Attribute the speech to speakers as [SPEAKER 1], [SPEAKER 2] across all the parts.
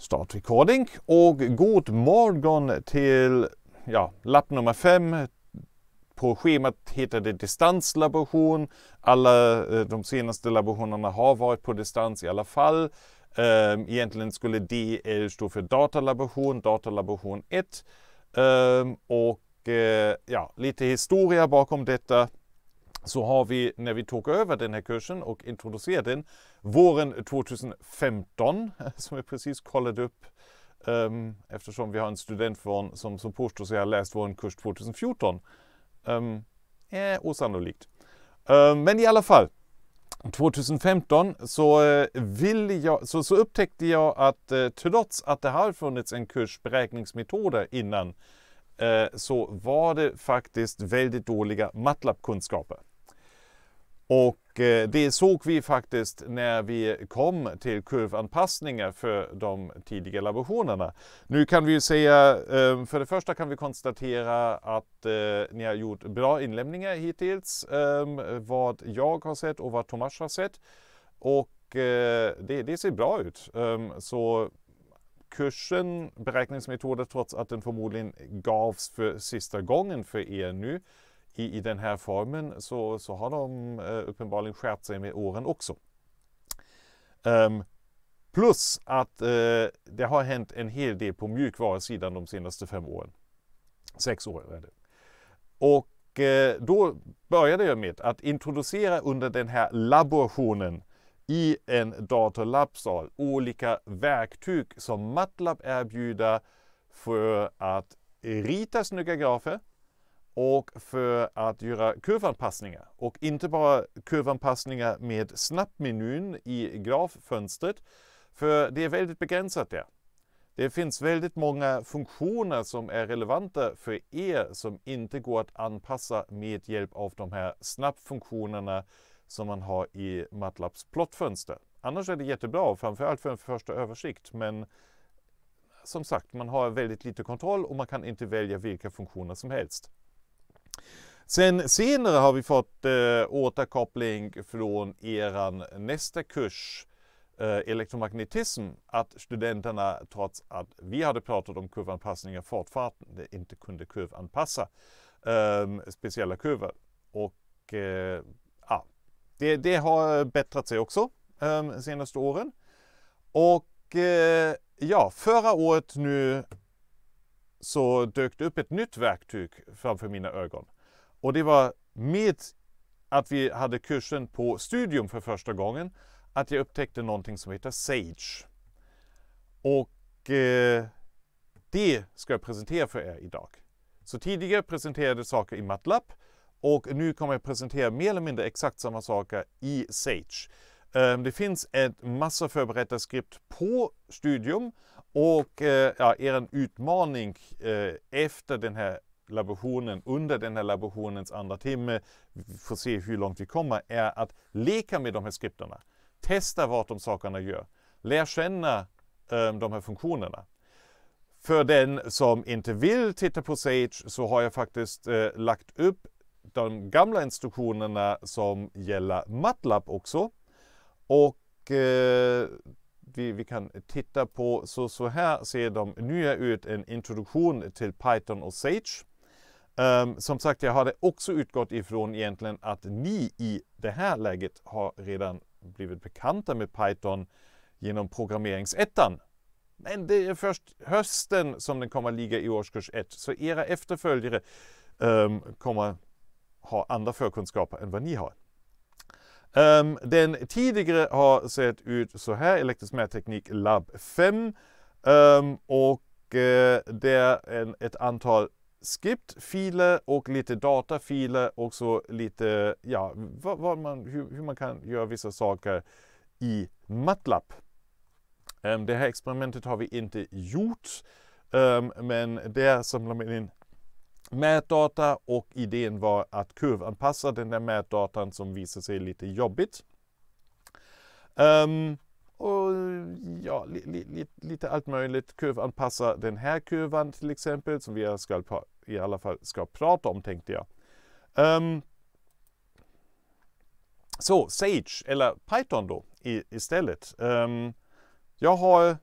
[SPEAKER 1] Start recording och god morgon till ja, lapp nummer fem. På schemat heter det distanslaboration. Alla eh, de senaste laborationerna har varit på distans i alla fall. Ehm, egentligen skulle DL eh, stå för datalaboration, datalaboration 1. Ehm, och eh, ja, lite historia bakom detta så har vi, när vi tog över den här kursen och introducerade den våren 2015, som jag precis kollade upp um, eftersom vi har en student från, som, som påstår sig ha läst vår kurs 2014. Um, ehm, eh, osannolikt. Um, men i alla fall, 2015 så, eh, vill jag, så, så upptäckte jag att eh, trots att det har funnits en kurs beräkningsmetoder innan eh, så var det faktiskt väldigt dåliga MATLAB-kunskaper. Och eh, det såg vi faktiskt när vi kom till kurvanpassningar för de tidiga laborationerna. Nu kan vi ju säga, eh, för det första kan vi konstatera att eh, ni har gjort bra inlämningar hittills, ehm, vad jag har sett och vad Tomas har sett. Och det, det, ser bra ut. Ehm, så kursen beräkningsmetoden, trots att den förmodligen gavs för sista gången för er nu, i, i den här formen så, så har de eh, uppenbarligen skärpt sig med åren också. Um, plus att eh, det har hänt en hel del på mjukvarusidan de senaste fem åren. Sex år är det. Och eh, då började jag med att introducera under den här laborationen i en datorlabbsal olika verktyg som Matlab erbjuder för att rita snygga grafer, och för att göra kurvanpassningar. Och inte bara kurvanpassningar med snabbmenyn i graffönstret, för det är väldigt begränsat där. Det finns väldigt många funktioner som är relevanta för er som inte går att anpassa med hjälp av de här snabbfunktionerna som man har i Matlabs plottfönster. Annars är det jättebra, framförallt för en första översikt, men som sagt, man har väldigt lite kontroll och man kan inte välja vilka funktioner som helst. Sen senare har vi fått eh, återkoppling från eran nästa kurs eh, elektromagnetism att studenterna trots att vi hade pratat om kurvanpassningar fortfarande inte kunde kurvanpassa eh, speciella kurvor. Och eh, ja, det, det, har bättrat sig också eh, senaste åren. Och eh, ja, förra året nu så dök det upp ett nytt verktyg framför mina ögon. Och det var med att vi hade kursen på Studium för första gången att jag upptäckte någonting som heter Sage. Och eh, det ska jag presentera för er idag. Så tidigare presenterade saker i MATLAB och nu kommer jag presentera mer eller mindre exakt samma saker i Sage. Ehm, det finns ett massa förberedda skript på Studium och eh, ja, er utmaning eh, efter den här laborationen under den här laborationens andra timme, vi får se hur långt vi kommer, är att leka med de här skripterna. Testa vad de sakerna gör. Lär känna eh, de här funktionerna. För den som inte vill titta på Sage så har jag faktiskt eh, lagt upp de gamla instruktionerna som gäller Matlab också. Och eh, vi, vi, kan titta på, så, så här ser de nya ut, en introduktion till Python och Sage. Um, som sagt, jag hade också utgått ifrån egentligen att ni i det här läget har redan blivit bekanta med Python genom programmeringsettan. Men det är först hösten som den kommer ligga i årskurs 1, så era efterföljare um, kommer ha andra förkunskaper än vad ni har. Um, den tidigare har sett ut så här, elektrisk mätteknik labb 5 och uh, det är en, ett antal skriptfiler och lite datafiler och så lite, ja, vad, vad man, hur, hur, man kan göra vissa saker i Matlab. Um, det här experimentet har vi inte gjort, um, men där samlar man in mätdata och idén var att kurvanpassa den där mätdatan som visar sig lite jobbigt. Um, och ja, li, li, li, lite allt möjligt. Kurvanpassa den här kurvan till exempel, som vi ska, i alla fall ska prata om tänkte jag. Um, så, Sage eller Python då i, istället. Um, jag har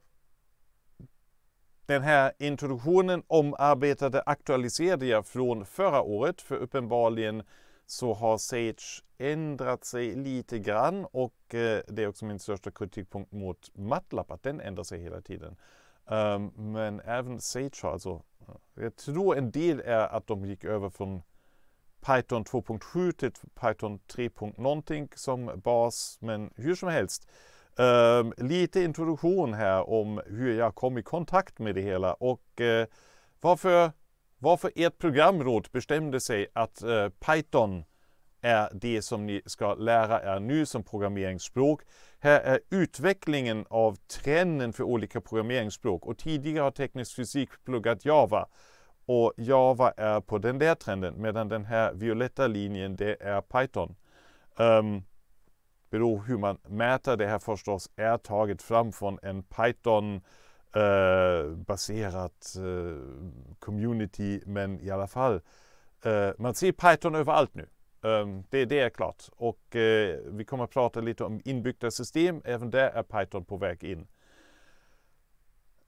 [SPEAKER 1] den här introduktionen omarbetade aktualiserade jag från förra året, för uppenbarligen så har Sage ändrat sig lite grann och eh, det är också min största kritikpunkt mot Matlab, att den ändrar sig hela tiden. Ehm, men även Sage har alltså, eh, jag tror en del är att de gick över från Python 2.7 till Python 3. någonting som bas, men hur som helst. Um, lite introduktion här om hur jag kom i kontakt med det hela och uh, varför varför ert programråd bestämde sig att eh, Python är det som ni ska lära er nu som programmeringsspråk. Här är utvecklingen av trenden för olika programmeringsspråk och tidigare har teknisk fysik pluggat Java och Java är på den där trenden medan den här violetta linjen det är Python. Um, beror hur man mäter det här förstås är taget fram från en Python Eh, baserat, eh, community, men i alla fall. Eh, man ser Python överallt nu. Um, det, det, är klart. Och eh, vi kommer att prata lite om inbyggda system. Även där är Python på väg in.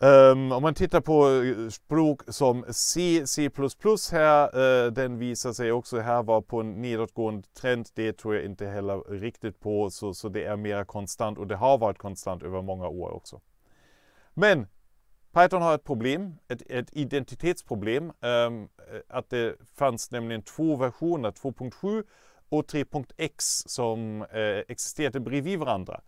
[SPEAKER 1] Um, om man tittar på eh, språk som C, C++ här, uh, den visar sig också här vara på en nedåtgående trend. Det tror jag inte heller riktigt på, så, så det är mera konstant och det har varit konstant över många år också. Men Python har ett problem, ett, ett identitetsproblem. Um, att det fanns nämligen två versioner, 2.7 och 3.x som eh, existerade bredvid varandra.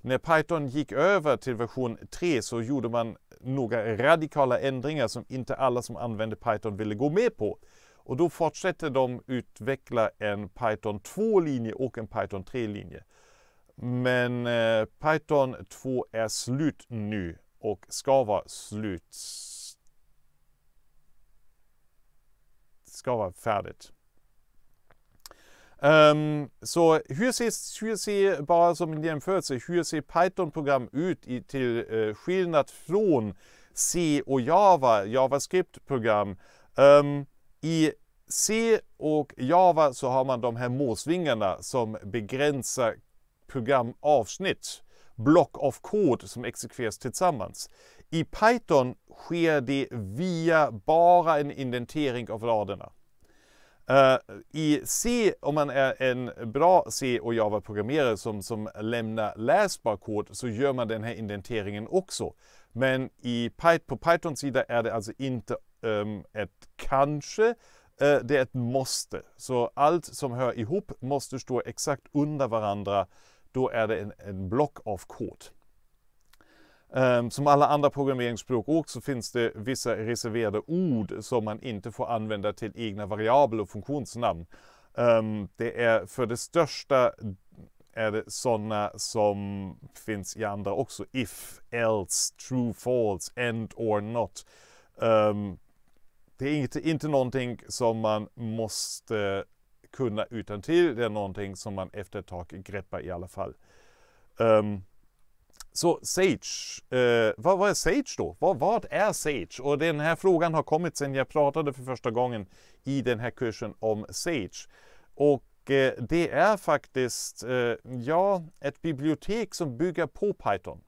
[SPEAKER 1] När Python gick över till version 3 så gjorde man några radikala ändringar som inte alla som använde Python ville gå med på. Och då fortsätter de utveckla en Python 2-linje och en Python 3-linje. Men eh, Python 2 är slut nu och ska vara slut. Ska vara färdigt. Ähm, så hur ser, hur ser, bara som en jämförelse, hur ser Python-program ut i, till eh, skillnad från C och Java, JavaScript-program? Ähm, I C och Java så har man de här målsvingarna som begränsar programavsnitt block av kod som exekveras tillsammans. I Python sker det via bara en indentering av raderna. Uh, I C, om man är en bra C och Java-programmerare som, som lämnar läsbar kod, så gör man den här indenteringen också. Men i, på Pythons sida är det alltså inte um, ett kanske, uh, det är ett måste. Så allt som hör ihop måste stå exakt under varandra då är det en, en block av kod. Um, som alla andra programmeringsspråk också finns det vissa reserverade ord som man inte får använda till egna variabler och funktionsnamn. Um, det är för det största är det sådana som finns i andra också. If, else, true, false, and or not. Um, det är inte, inte någonting som man måste kunna utan till. Det är någonting som man efter ett tag greppar i alla fall. Um, så Sage, eh, vad, vad, är Sage då? Vad, vad, är Sage? Och den här frågan har kommit sedan jag pratade för första gången i den här kursen om Sage. Och eh, det är faktiskt, eh, ja, ett bibliotek som bygger på Python.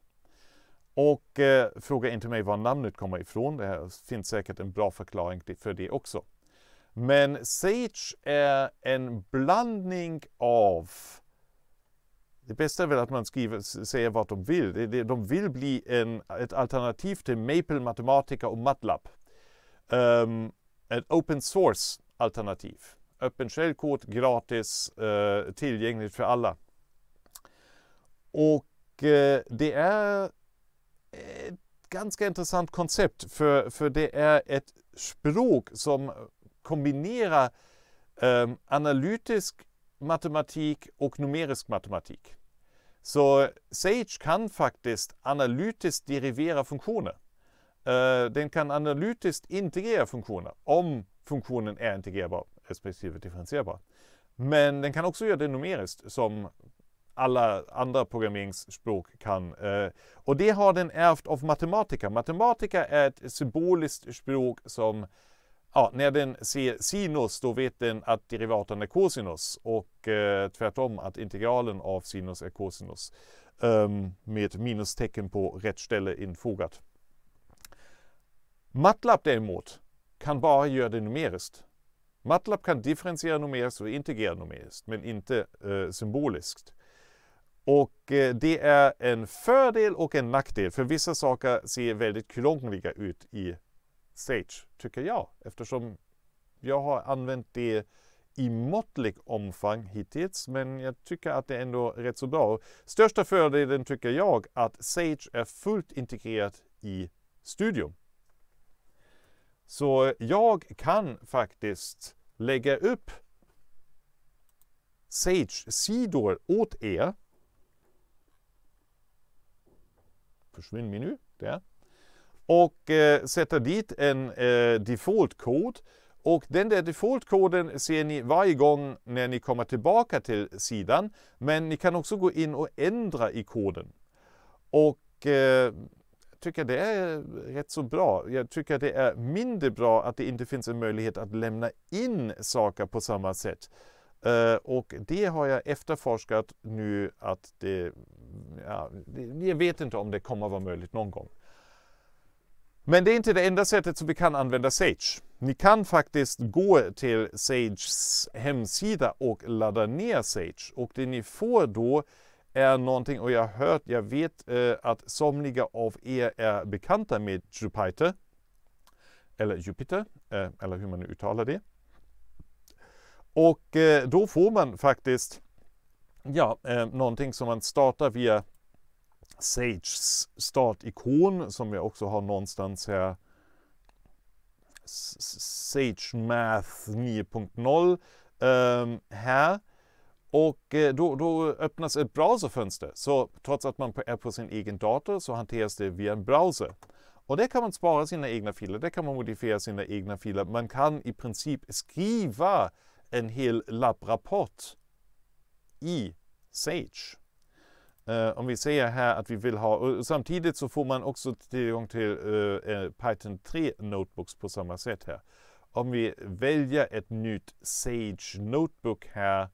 [SPEAKER 1] Och eh, fråga inte mig var namnet kommer ifrån, det finns säkert en bra förklaring för det också. Men Sage är en blandning av det bästa är väl att man skriver, säger vad de vill. De vill bli en, ett alternativ till Maple Mathematica och Matlab. Um, ett open source alternativ. Öppen källkod, gratis, uh, tillgängligt för alla. Och uh, det är ett ganska intressant koncept för, för det är ett språk som kombinera eh, analytisk matematik och numerisk matematik. Så Sage kan faktiskt analytiskt derivera funktioner. Eh, den kan analytiskt integrera funktioner om funktionen är integrerbar respektive differentierbar. Men den kan också göra det numeriskt som alla andra programmeringsspråk kan. Eh, och det har den ärvt av matematiker. Matematiker är ett symboliskt språk som Ja, när den ser sinus, då vet den att derivaten är kosinus och eh, tvärtom att integralen av sinus är kosinus um, ehm, med minustecken på rätt ställe infogat. MATLAB däremot kan bara göra det numeriskt. MATLAB kan differentiera numeriskt och integrera numeriskt, men inte eh, symboliskt. Och eh, det är en fördel och en nackdel, för vissa saker ser väldigt krångliga ut i Sage, tycker jag. Eftersom jag har använt det i måttlig omfång hittills, men jag tycker att det är ändå rätt så bra. Största fördelen tycker jag att Sage är fullt integrerat i Studio. Så jag kan faktiskt lägga upp Sage-sidor åt er. Försvinn meny, där och eh, sätter dit en eh, default-kod. Och den där default-koden ser ni varje gång när ni kommer tillbaka till sidan. Men ni kan också gå in och ändra i koden. Och eh, tycker det är rätt så bra. Jag tycker det är mindre bra att det inte finns en möjlighet att lämna in saker på samma sätt. Uh, och det har jag efterforskat nu att det, ja, det, jag vet inte om det kommer vara möjligt någon gång. Men det är inte det enda sättet som vi kan använda Sage. Ni kan faktiskt gå till Sages hemsida och ladda ner Sage. Och det ni får då är någonting, och jag har hört, jag vet eh, att somliga av er är bekanta med Jupiter. Eller Jupiter, eh, eller hur man nu uttalar det. Och eh, då får man faktiskt ja, eh, någonting som man startar via Sages startikon som jag också har någonstans här. Sage Math 9.0 eh, här. Och eh, då, då, öppnas ett browserfönster. Så trots att man är på sin egen dator så hanteras det via en browser. Och där kan man spara sina egna filer, där kan man modifiera sina egna filer. Man kan i princip skriva en hel labbrapport i Sage. Eh, om vi säger här att vi vill ha, samtidigt så får man också tillgång till eh, eh, Python 3 Notebooks på samma sätt här. Om vi väljer ett nytt Sage Notebook här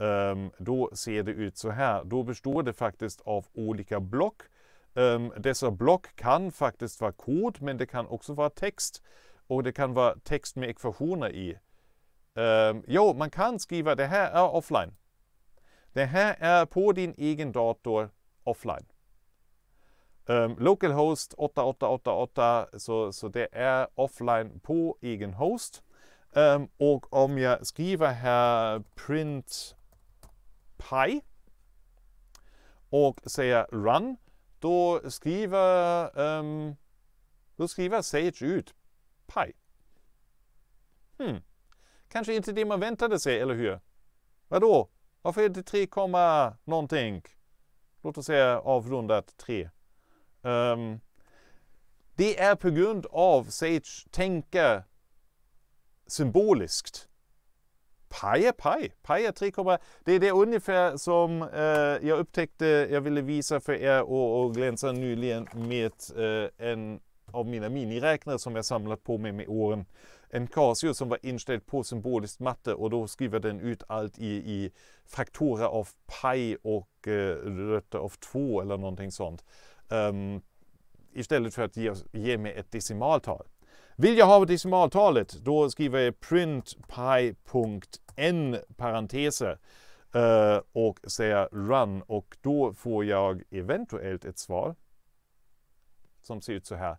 [SPEAKER 1] Um, då ser det ut så här. Då består det faktiskt av olika block. Um, dessa block kan faktiskt vara kod, men det kan också vara text. Och det kan vara text med ekvationer i. Um, jo, man kan skriva det här är offline. Det här är på din egen dator offline. Um, localhost 8888, så, så det är offline på egen host. Um, och om jag skriver här print pi och säger run, då skriver, um, då skriver Sage ut pi. Hmm. Kanske inte det man väntade sig, eller hur? Vadå? Varför är det 3, någonting? Låt oss säga avrundat 3. Um, ehm, det är på grund av Sage tänker symboliskt. Pi är pi. Pi är 3, det är det ungefär som eh, jag upptäckte, jag ville visa för er och, och glänsa nyligen med eh, en av mina miniräknare som jag samlat på mig med åren en Casio som var inställd på symbolisk matte och då skriver den ut allt i, i fraktorer av pi och eh, rötter av två eller någonting sånt. Um, istället för att ge, ge mig ett decimaltal. Vill jag ha decimaltalet, då skriver jag print pi.n parenteser eh, och säger run och då får jag eventuellt ett svar som ser ut så här.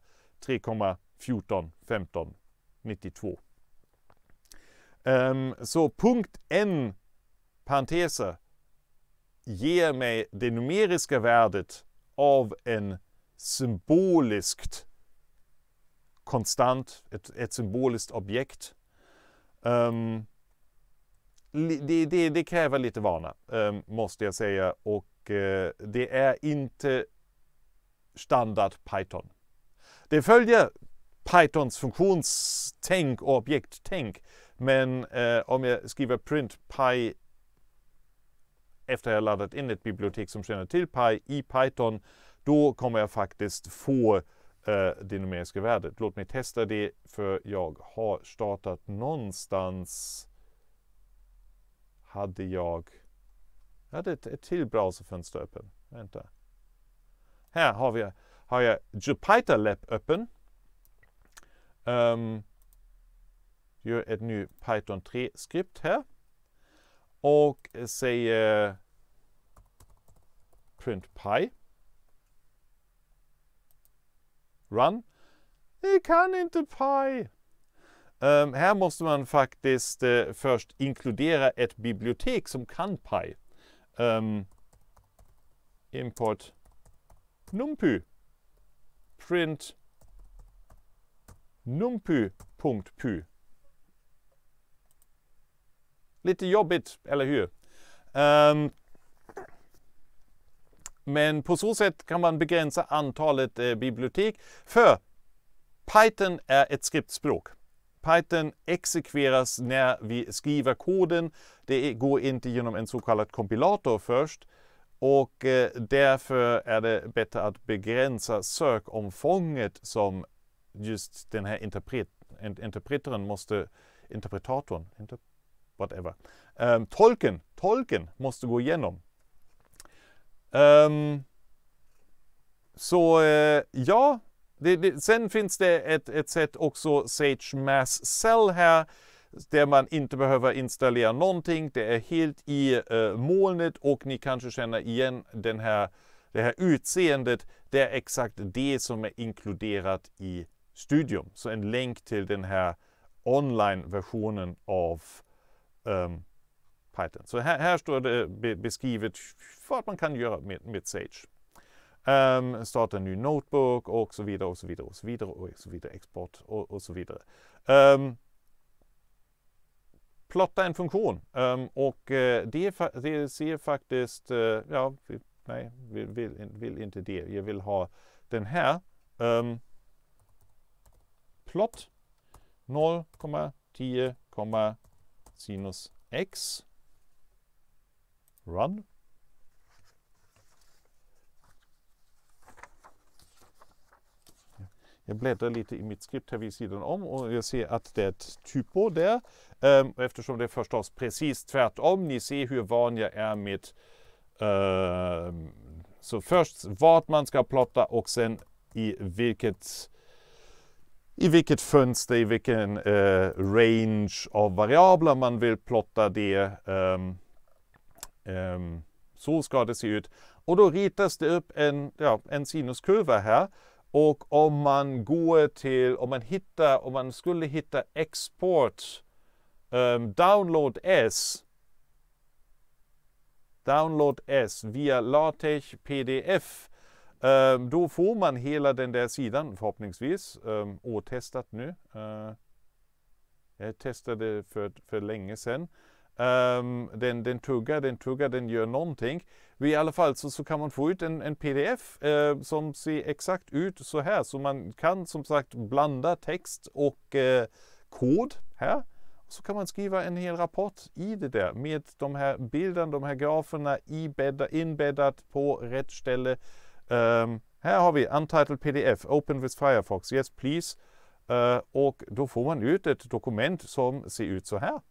[SPEAKER 1] 3,1415 92. Um, ehm, så punkt n parenteser ger mig det numeriska värdet av en symboliskt konstant, ett, ett symboliskt objekt. Um, det, det, det, kräver lite vana, um, måste jag säga. Och uh, det är inte standard Python. Det följer Pythons funktionstänk och objekttänk. Men eh, om jag skriver print py efter jag laddat in ett bibliotek som känner till py i Python, då kommer jag faktiskt få eh, det numeriska värdet. Låt mig testa det för jag har startat någonstans hade jag... Jag hade ett, ett till browserfönster öppen. Vänta. Här har, vi, har jag Jupyter öppen ähm, gör ett nytt Python 3-skript här och øh, säger øh, Print printpy. Run. Det kan inte py. Ähm, här måste man faktiskt äh, øh, först inkludera ett bibliotek som kan py. Ähm, import numpy print numpy.py. Lite jobbigt, eller hur? Um, men på så sätt kan man begränsa antalet eh, bibliotek. För Python är ett skriptspråk. Python exekveras när vi skriver koden. Det går inte genom en så kallad kompilator först. Och eh, därför är det bättre att begränsa sökomfånget som just den här interpret, interpretaren måste, interpretatorn, inter, whatever, um, tolken, tolken måste gå igenom. Um, så eh, ja, det, det, sen finns det ett, ett sätt också, Sage Mass Cell här, där man inte behöver installera någonting. Det är helt i eh, molnet och ni kanske känner igen den här, det här utseendet. Det är exakt det som är inkluderat i studium. Så en länk till den här online-versionen av um, Python. Så här, här står det beskrivet vad man kan göra med, med Sage. Um, starta en ny notebook och så vidare och så vidare och så vidare och så vidare. Export och, och så vidare. Um, plotta en funktion um, och eh, det, det ser faktiskt, uh, ja, nej, vill, vill, vill, inte det. Jag vill ha den här. Um, plot 0,10, sinus x. Run. Jag bläddrar lite i mitt skript här vid sidan om och jag ser att det är ett typo där. Ehm, eftersom det är förstås precis tvärtom. Ni ser hur van jag är med ehm, så först vart man ska plotta och sen i vilket i vilket fönster, i vilken eh, range av variabler man vill plotta det. Um, ehm, um, ehm, så ska det se ut. Och då ritas det upp en, ja, en sinuskurva här. Och om man går till, om man hittar, om man skulle hitta export um, download S download S via LaTeX PDF Ehm, då får man hela den där sidan förhoppningsvis um, åtestat nu. Ehm, jag testade för, för länge sedan. Um, den, den tuggar, den tuggar, den gör någonting. I alla fall så, så kan man få ut en, en pdf eh, som ser exakt ut så här. Så man kan som sagt blanda text och eh, kod här. Så kan man skriva en hel rapport i det där med de här bilderna, de här graferna inbäddat på rätt ställe. Um, här har vi Untitled PDF, Open with Firefox, Yes please. Uh, och då får man ut ett dokument som ser ut så här.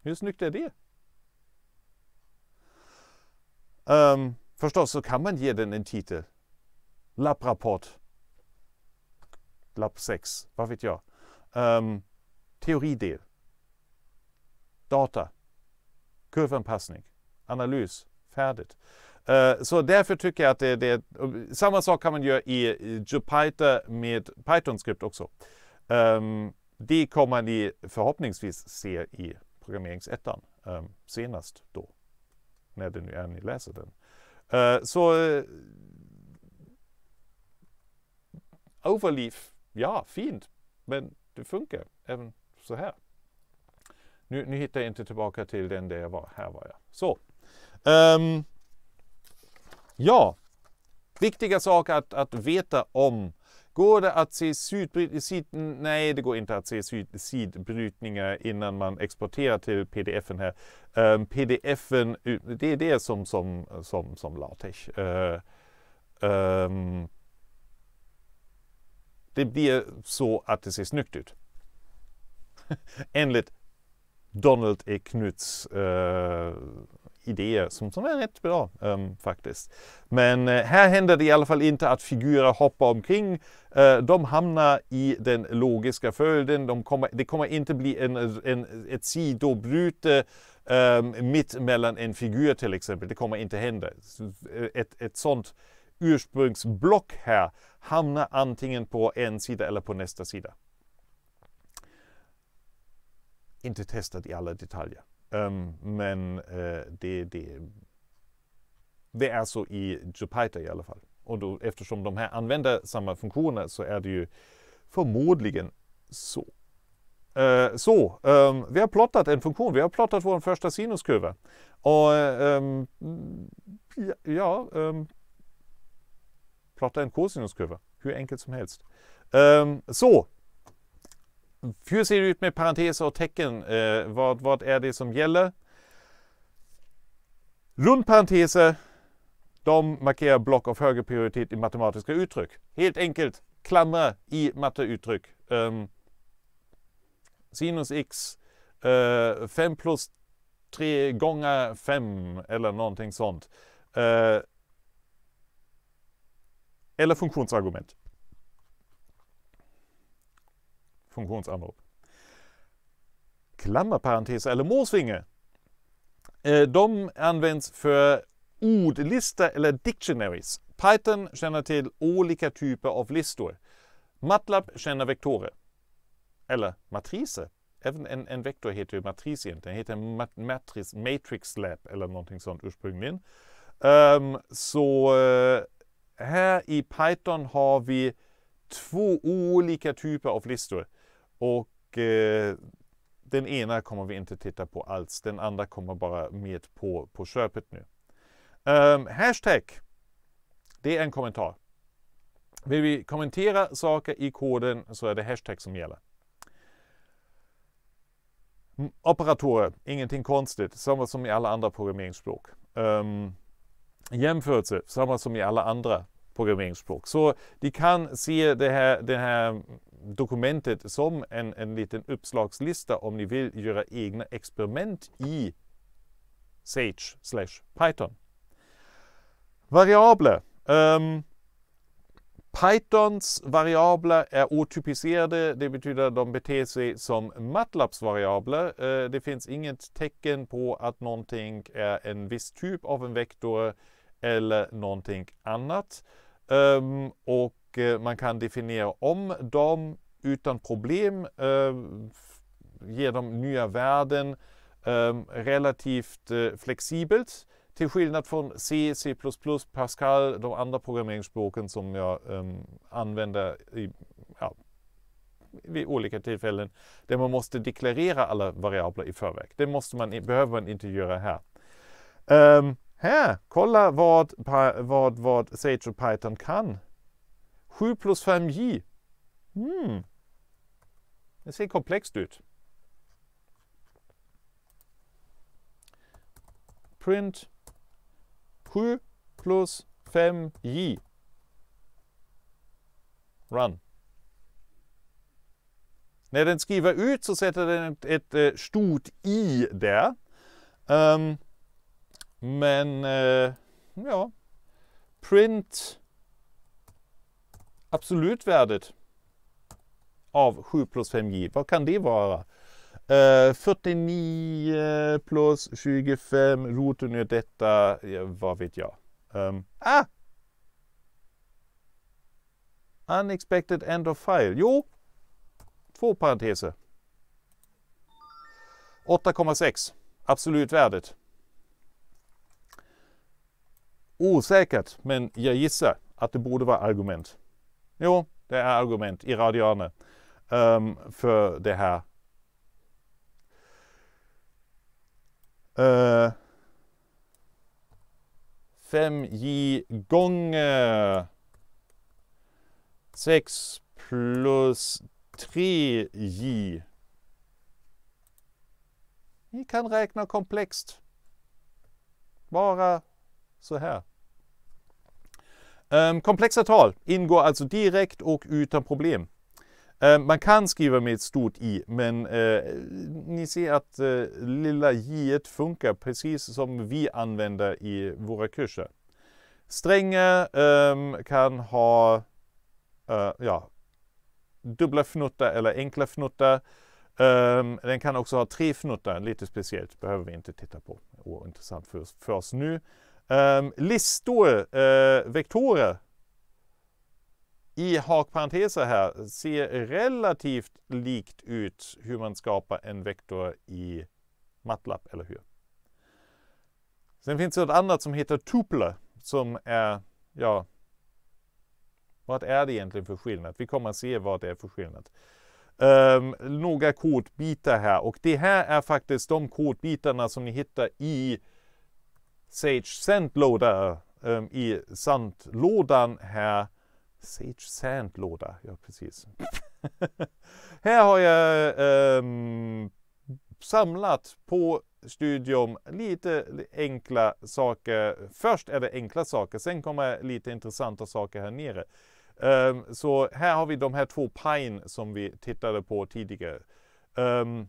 [SPEAKER 1] Hur snyggt är det? Um, förstås så kan man ge den en titel. Lapprapport. Lapp 6, vad vet jag. Um, teoridel. Data. Kurvanpassning. Analys. Färdigt. Eh, så därför tycker jag att det, det samma sak kan man göra i Jupyter med Python-skript också. Ehm, det kommer ni förhoppningsvis se i programmeringsettan ehm, senast då, när det nu är ni läser den. Eh, så eh, Overleaf, ja fint, men det funkar även så här. Nu, nu hittar jag inte tillbaka till den där jag var. Här var jag. Så. Um, Ja, viktiga saker att, att veta om. Går det att se sydbrytningar? nej, det går inte att se syd, sidbrytningar innan man exporterar till pdf här. Um, ehm, pdf det är det som, som, som, som LaTeX. Uh, um, det blir så att det ser snyggt ut. Enligt Donald E. Knuts uh, idéer som, som är rätt bra um, faktiskt. Men uh, här händer det i alla fall inte att figurer hoppar omkring. Uh, de hamnar i den logiska följden. De kommer, det kommer inte bli en, en, ett sidobryte um, ehm, mitt mellan en figur till exempel. Det kommer inte hända. Ett, ett sånt ursprungsblock här hamnar antingen på en sida eller på nästa sida. Inte testat i alla detaljer. Um, men uh, det, det, det är så i Jupyter i alla fall. Och då, eftersom de här använder samma funktioner så är det ju förmodligen så. Uh, så, um, vi har plottat en funktion, vi har plottat vår första sinuskurva. Och um, ja, um, plotta en kosinuskurva, hur enkelt som helst. så, hur ser det ut med parenteser och tecken? Eh, vad, vad är det som gäller? Rundparenteser, de markerar block av högre prioritet i matematiska uttryck. Helt enkelt klamra i matteuttryck. Um, ehm, sinus x, uh, plus 3 gånger 5 eller någonting sånt. Uh, eller funktionsargument. funktionsanrop. Klammerparentes eller målsvinge. Eh, de används för ordlistor eller dictionaries. Python känner till olika typer av listor. Matlab känner vektorer. Eller matriser. Även en, en vektor heter ju matris egentligen. Den heter mat matris, matrix lab eller någonting sånt ursprungligen. Um, så eh, här i Python har vi två olika typer av listor. Och eh, den ena kommer vi inte titta på alls. Den andra kommer bara med på, på köpet nu. Um, hashtag. Det är en kommentar. Vill vi kommentera saker i koden så är det hashtag som gäller. Operatorer, ingenting konstigt, samma som i alla andra programmeringsspråk. Um, jämförelse, samma som i alla andra programmeringsspråk. Så de kan se det här, det här dokumentet som en, en liten uppslagslista om ni vill göra egna experiment i Sage slash Python. Variabler. Um, Pythons variabler är otypiserade, det betyder att de beter sig som Matlabs variabler. Uh, det finns inget tecken på att någonting är en viss typ av en vektor eller någonting annat. Um, och Eh, man kan definiera om dem utan problem, eh, ge dem nya värden eh, relativt flexibelt. Till skillnad från C, C++, Pascal, de andra programmeringsspråken som jag ehm, använder i, ja, vid olika tillfällen där man måste deklarera alla variabler i förväg. Det måste man, behöver man inte göra här. Um, här, kolla vad, vad, vad Sage och Python kan. cool plus famille. Hmm. Hm. is heel complex dit. Print cool plus famille. Run. När ne, den skriver ut så sätter den ett, ett äh, i der. Um, ähm, men, uh, ja. Print absolutvärdet av 7 plus 5J, vad kan det vara? 49 eh, plus 25 roten ur detta, ja, vad vet jag. Um, ah! Unexpected end of file. Jo, två parenteser. 8,6 absolutvärdet. Osäkert, men jag gissar att det borde vara argument. Jo, det är argument i radianer um, för det här. Uh, eh, 5j gånger 6 plus 3j. Ni kan räkna komplext. Bara så här. Ähm, komplexa tal ingår alltså direkt och utan problem. Ähm, man kan skriva med ett stort i, men äh, ni ser att äh, lilla j funkar precis som vi använder i våra kurser. Strängar ähm, kan ha äh, ja, dubbla fnuttar eller enkla fnuttar. Um, den kan också ha tre fnuttar, lite speciellt, behöver vi inte titta på. Ointressant för, för oss nu. Um, listor, uh, vektorer i hakparenteser här ser relativt likt ut hur man skapar en vektor i MATLAB, eller hur? Sen finns det något annat som heter tupler som är, ja, vad är det egentligen för skillnad? Vi kommer att se vad det är för skillnad. Um, ehm, några kodbitar här och det här är faktiskt de kodbitarna som ni hittar i Sage Sandloader um, i sandlådan här. Sage Sandlåda, ja precis. här har jag um, samlat på studium lite enkla saker. Först är det enkla saker, sen kommer lite intressanta saker här nere. Um, så här har vi de här två Pine som vi tittade på tidigare. Um,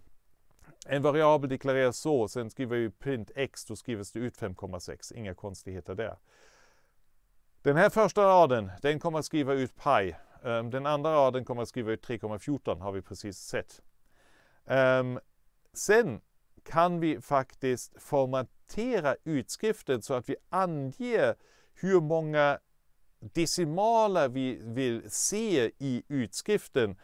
[SPEAKER 1] en variabel deklareras så, sen skriver vi print x, då skrivs det ut 5,6. Inga konstigheter där. Den här första raden, den kommer att skriva ut pi. Ehm, den andra raden kommer att skriva ut 3,14, har vi precis sett. Ehm, sen kan vi faktiskt formatera utskriften så att vi anger hur många decimaler vi vill se i utskriften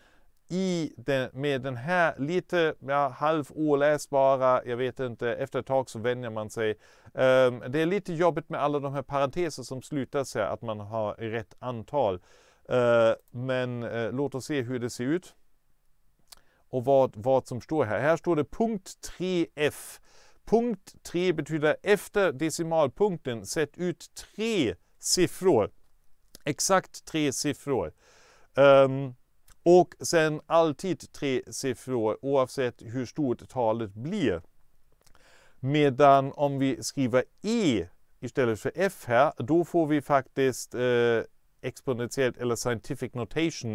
[SPEAKER 1] i den, med den här lite ja, halv oläsbara, jag vet inte, efter ett tag så vänjer man sig. Um, det är lite jobbigt med alla de här parenteser som slutar sig, att man har rätt antal. Uh, men uh, låt oss se hur det ser ut. Och vad, vad som står här. Här står det punkt 3F. Punkt 3 betyder efter decimalpunkten, sätt ut tre siffror. Exakt tre siffror. Um, och sen alltid tre siffror oavsett hur stort talet blir. Medan om vi skriver E istället för F här, då får vi faktiskt eh, exponentiellt eller scientific notation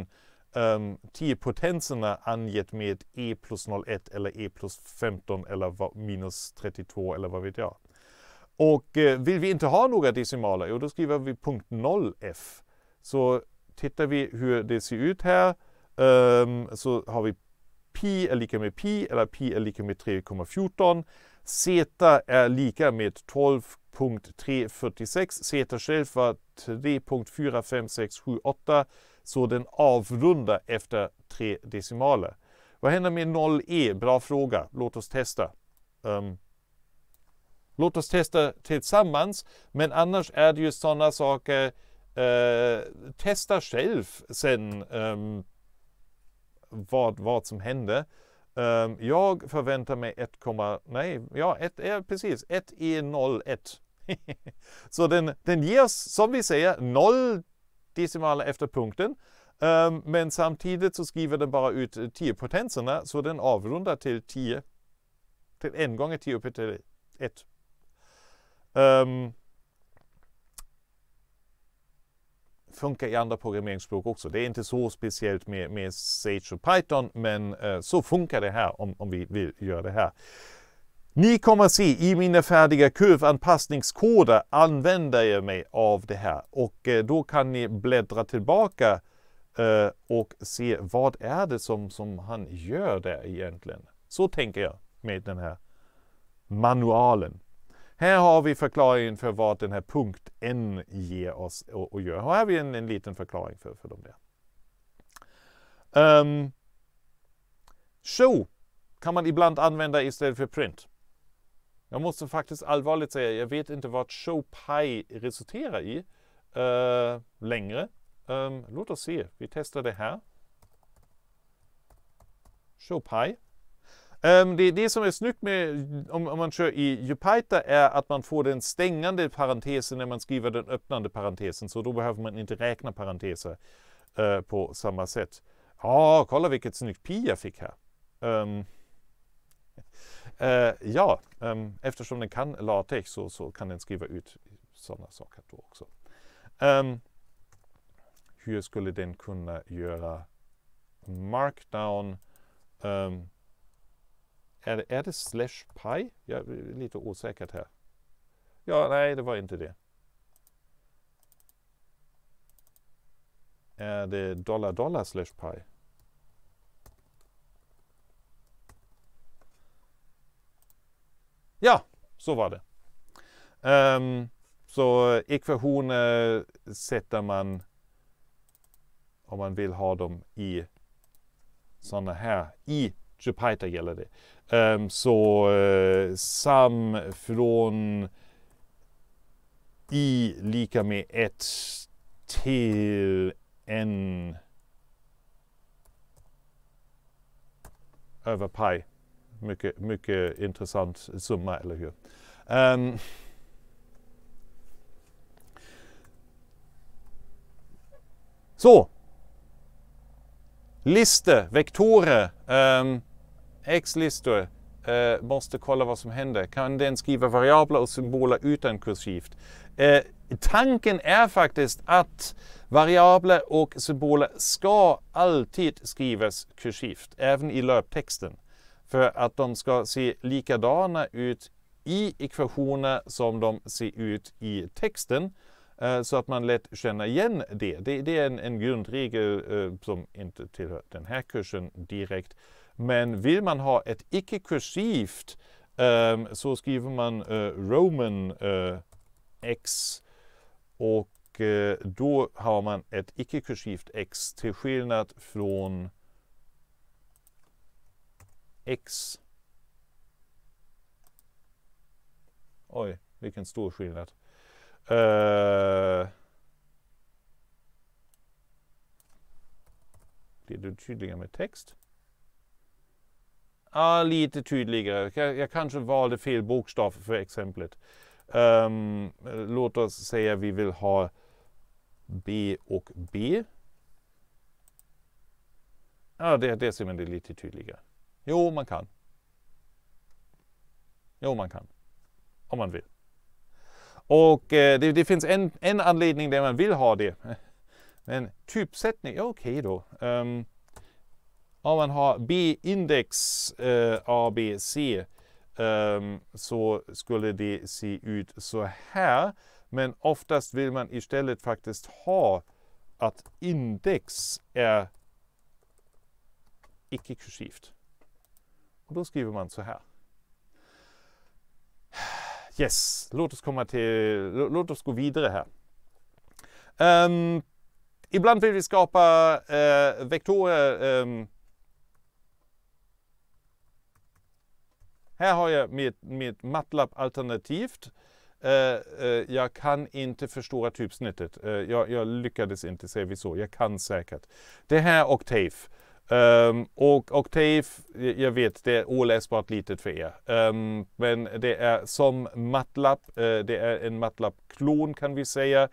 [SPEAKER 1] um, ehm, 10 potenserna angett med E plus 01 eller E plus 15 eller minus 32 eller vad vet jag. Och eh, vill vi inte ha några decimaler, då skriver vi punkt 0F. Så tittar vi hur det ser ut här um, så har vi pi är lika med pi eller pi är lika med 3,14. Zeta är lika med 12.346. Zeta själv var 3.45678 så den avrundar efter tre decimaler. Vad händer med 0e? Bra fråga. Låt oss testa. Um, låt oss testa tillsammans, men annars är det ju sådana saker. Uh, testa själv sen um, vad, vad som hände. Um, jag förväntar mig 1, nej, ja, 1, ja precis, 1 i 0, 1. Så den, den ger oss, som vi säger, 0 decimaler efter punkten. Um, men samtidigt så skriver den bara ut 10 potenserna, så den avrundar till 10. Till 1 gånger 10 upphöjt till 1. funkar i andra programmeringsspråk också. Det är inte så speciellt med, med Sage och Python, men eh, så funkar det här om, om vi vill göra det här. Ni kommer se i mina färdiga kurvanpassningskoder använder jag mig av det här och eh, då kan ni bläddra tillbaka eh, och se vad är det som, som han gör där egentligen. Så tänker jag med den här manualen. Här har vi förklaringen för vad den här punkt N ger oss och, och gör. Här har vi en, en liten förklaring för, för dem där. Um, ehm, show kan man ibland använda istället för print. Jag måste faktiskt allvarligt säga, jag vet inte vad ShowPy resulterar i uh, längre. Um, låt oss se, vi testar det här. ShowPy det, det som är snyggt med om, om man kör i Jupiter är att man får den stängande parentesen när man skriver den öppnande parentesen. Så då behöver man inte räkna parenteser eh, øh, på samma sätt. Ja, kolla vilket snyggt pi jag fick här. Um, eh, øh, ja, um, eftersom den kan latex så, så kan den skriva ut sådana saker då också. Um, hur skulle den kunna göra markdown? Um, är det, är det slash pi? Jag är lite osäker här. Ja, nej, det var inte det. Är det dollar dollar slash pi? Ja, så var det. Um, så ekvationer sätter man om man vill ha dem i sådana här. I Jupiter gäller det. Ehm, så eh, sam från i lika med 1 till n över pi. Mycket, mycket intressant summa, eller hur? Um, så! Liste, vektorer. Um, ehm. X-listor eh, måste kolla vad som händer. Kan den skriva variabler och symboler utan kursivt? Eh, tanken är faktiskt att variabler och symboler ska alltid skrivas kursivt, även i löptexten, för att de ska se likadana ut i ekvationer som de ser ut i texten eh, så att man lätt känner igen det. Det, det är en, en grundregel eh, som inte tillhör den här kursen direkt. Men vill man ha ett icke-kursivt um, så skriver man uh, Roman uh, X och uh, då har man ett icke-kursivt X till skillnad från X. Oj, vilken stor skillnad. blir du tydligare med text? Ja, lite tydligare. Jag, jag kanske valde fel bokstav för exemplet. Um, låt oss säga vi vill ha B och B. Ja, det, det ser man det lite tydligare. Jo, man kan. Jo, man kan. Om man vill. Och eh, det, det, finns en, en anledning där man vill ha det. Men typsättning, okej okay då. Um, om man har B-index eh, ABC eh, så skulle det se ut så här. Men oftast vill man istället faktiskt ha att index är icke-kursivt. Och då skriver man så här. Yes, låt oss, komma till, låt oss gå vidare här. Um, ibland vill vi skapa uh, vektorer um, Här har jag mitt, mitt Matlab alternativt. Eh, eh, jag kan inte förstora typsnittet. Eh, jag, jag, lyckades inte, säger vi så. Jag kan säkert. Det här är Octave. Um, och Octave, jag vet, det är oläsbart litet för er. Um, men det är som Matlab. Eh, det är en Matlab-klon kan vi säga.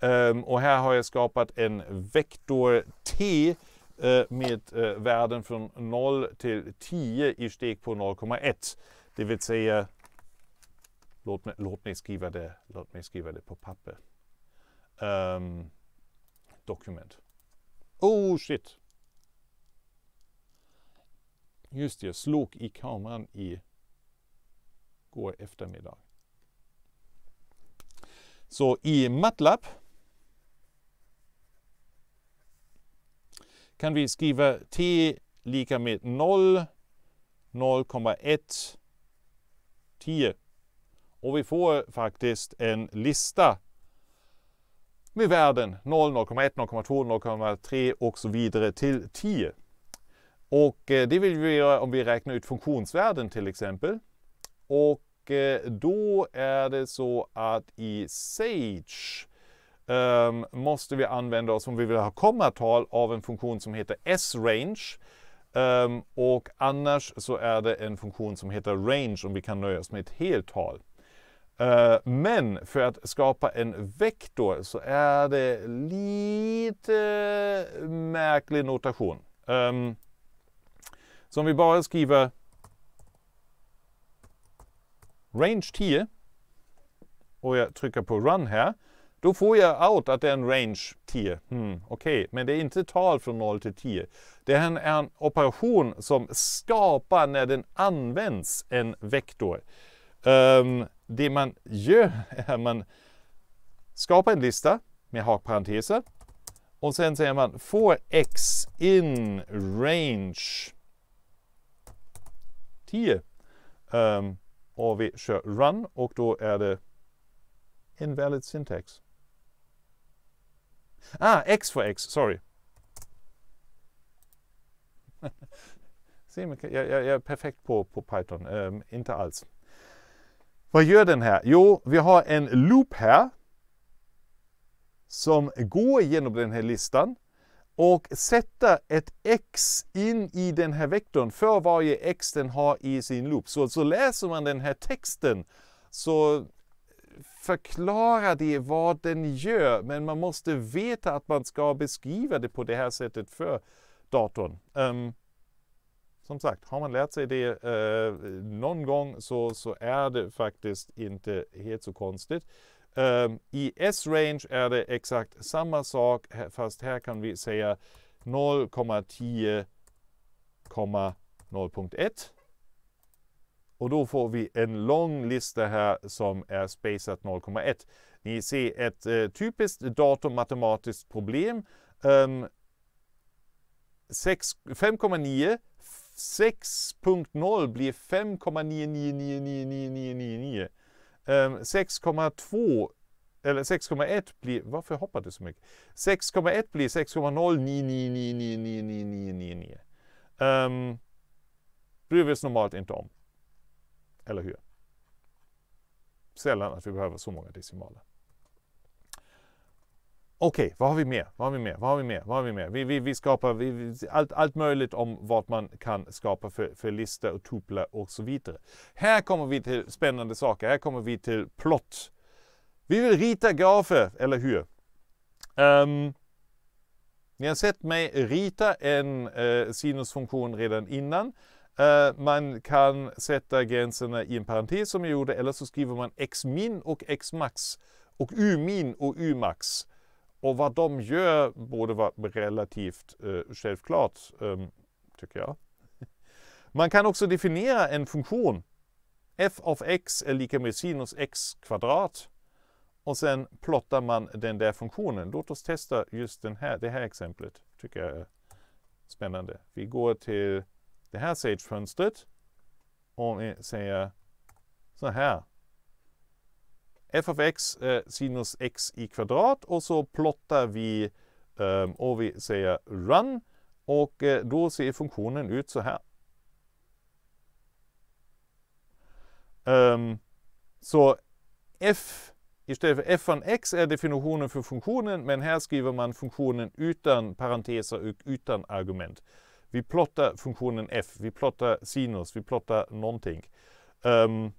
[SPEAKER 1] Um, och här har jag skapat en vektor T Eh, med eh, värden från 0 till 10 i steg på 0,1. Det vill säga, låt mig, låt mig, skriva, det, låt mig skriva det på papper. Um, dokument. Oh shit! Just det, jag slog i kameran i går eftermiddag. Så i MATLAB kan vi skriva t lika med 0, 0,1, 10. Och vi får faktiskt en lista med värden 0, 0,1, 0,2, 0,3 och så vidare till 10. Och eh, det vill vi göra om vi räknar ut funktionsvärden till exempel. Och eh, då är det så att i Sage um, måste vi använda oss, om vi vill ha kommatal, av en funktion som heter s-range. Um, och annars så är det en funktion som heter range om vi kan nöja oss med ett heltal. Uh, ehm, men för att skapa en vektor så är det lite märklig notation. Um, så om vi bara skriver range 10 och jag trycker på run här då får jag ut att det är en range 10. Hmm, Okej, okay. men det är inte tal från 0 till 10. Det här är en, operation som skapar, när den används, en vektor. Um, det man gör är att man skapar en lista med hakparenteser och sen säger man får x in range 10. Um, ehm, och vi kör run och då är det invalid syntax. Ah, x för x, sorry. Se, jag, jag, jag är perfekt på, på Python, um, inte alls. Vad gör den här? Jo, vi har en loop här som går genom den här listan och sätter ett x in i den här vektorn för varje x den har i sin loop. Så, så läser man den här texten så förklara det, vad den gör, men man måste veta att man ska beskriva det på det här sättet för datorn. Um, som sagt, har man lärt sig det uh, någon gång så, så är det faktiskt inte helt så konstigt. Um, I S-range är det exakt samma sak, fast här kan vi säga 0,10,0.1 och då får vi en lång lista här som är spacet 0,1. Ni ser ett eh, typiskt datormatematiskt problem. Um, 5,9 6.0 blir 5,99999999. 6,2 eller 6,1 blir, varför hoppar det så mycket? 6,1 blir 6,099999999. Um, bryr vi oss normalt inte om. Eller hur? Sällan att vi behöver så många decimaler. Okej, okay, vad har vi mer? Vad har vi mer? Vad har vi mer? Vad har vi mer? Vi, vi, vi skapar vi, allt, allt möjligt om vad man kan skapa för, för listor och tuplar och så vidare. Här kommer vi till spännande saker. Här kommer vi till plott. Vi vill rita grafer, eller hur? Um, ni har sett mig rita en uh, sinusfunktion redan innan. Eh, man kan sätta gränserna i en parentes som jag gjorde eller så skriver man x-min och x-max och u-min och u-max. Och vad de gör borde vara relativt eh, självklart, eh, tycker jag. Man kan också definiera en funktion. f av x är lika med sinus x kvadrat. Och sen plottar man den där funktionen. Låt oss testa just den här, det här exemplet. tycker jag är spännande. Vi går till det här Sage-fönstret och vi säger så här. f av x eh, sinus x i kvadrat och så plottar vi eh, och vi säger run och eh, då ser funktionen ut så här. Um, så f istället för f av x är definitionen för funktionen men här skriver man funktionen utan parenteser och utan argument. Vi plottar funktionen f, vi plottar sinus, vi plottar någonting. Um,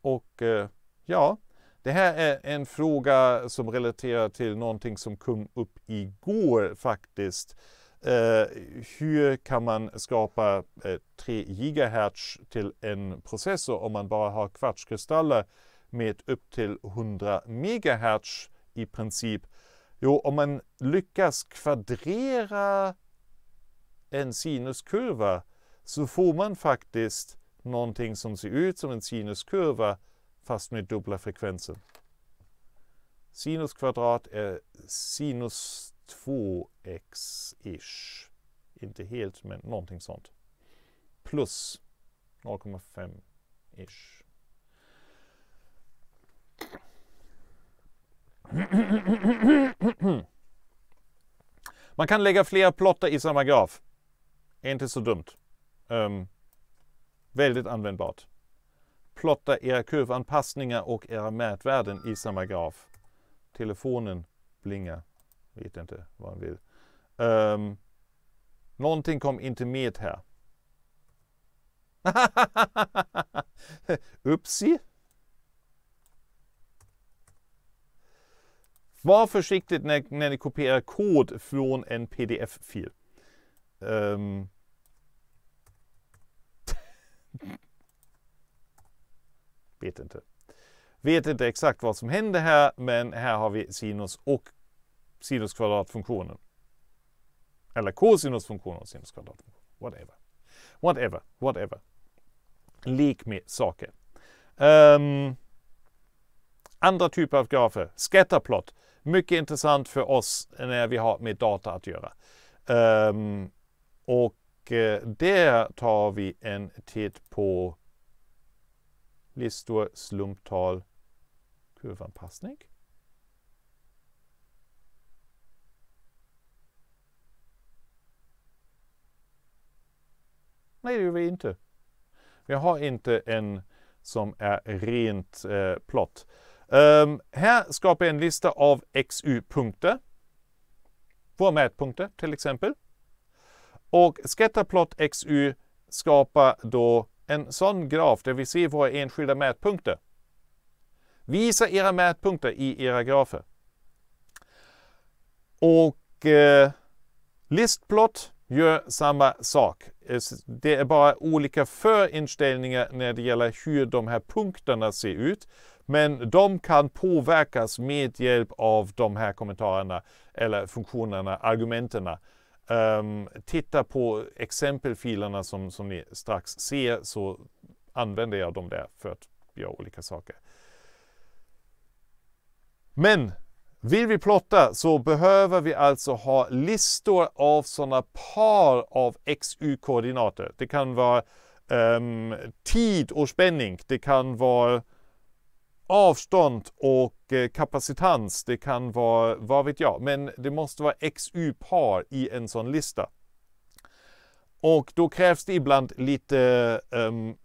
[SPEAKER 1] och uh, ja, det här är en fråga som relaterar till någonting som kom upp igår faktiskt. Uh, hur kan man skapa uh, 3 GHz till en processor om man bara har kvartskristaller med upp till 100 MHz i princip? Jo, om man lyckas kvadrera en sinuskurva så får man faktiskt någonting som ser ut som en sinuskurva fast med dubbla frekvenser. Sinuskvadrat är sinus 2x-ish. Inte helt, men någonting sånt. Plus 0,5-ish. Man kan lägga flera plotter i samma graf är inte så dumt. Um, väldigt användbart. Plotta era kurvanpassningar och era mätvärden i samma graf. Telefonen blingar. Vet inte vad han vill. Um, någonting kom inte med här. Upsi. Var försiktig när, när ni kopierar kod från en pdf-fil. Ähm. Vet inte. Vet inte exakt vad som händer här, men här har vi sinus och sinuskvadratfunktionen. Eller kosinusfunktionen och sinuskvadratfunktionen. Whatever. Whatever. Whatever. Lek med saker. Um, andra typer av grafer. Scatterplot. Mycket intressant för oss när vi har med data att göra. Um, och eh, där tar vi en titt på listor, slumptal, kurvanpassning. Nej, det gör vi inte. Vi har inte en som är rent eh, plott. Um, här skapar jag en lista av XU-punkter. Våra mätpunkter till exempel. Och scatterplot XU skapar då en sån graf där vi ser våra enskilda mätpunkter. Visa era mätpunkter i era grafer. Och eh, listplot gör samma sak. Eh, det är bara olika förinställningar när det gäller hur de här punkterna ser ut. Men de kan påverkas med hjälp av de här kommentarerna eller funktionerna, argumenterna Um, titta på exempelfilerna som, som ni strax ser så använder jag dem där för att göra olika saker. Men vill vi plotta så behöver vi alltså ha listor av sådana par av xu koordinater Det kan vara um, tid och spänning. Det kan vara avstånd och eh, kapacitans, det kan vara, vad vet jag, men det måste vara xu par i en sån lista. Och då krävs det ibland lite um,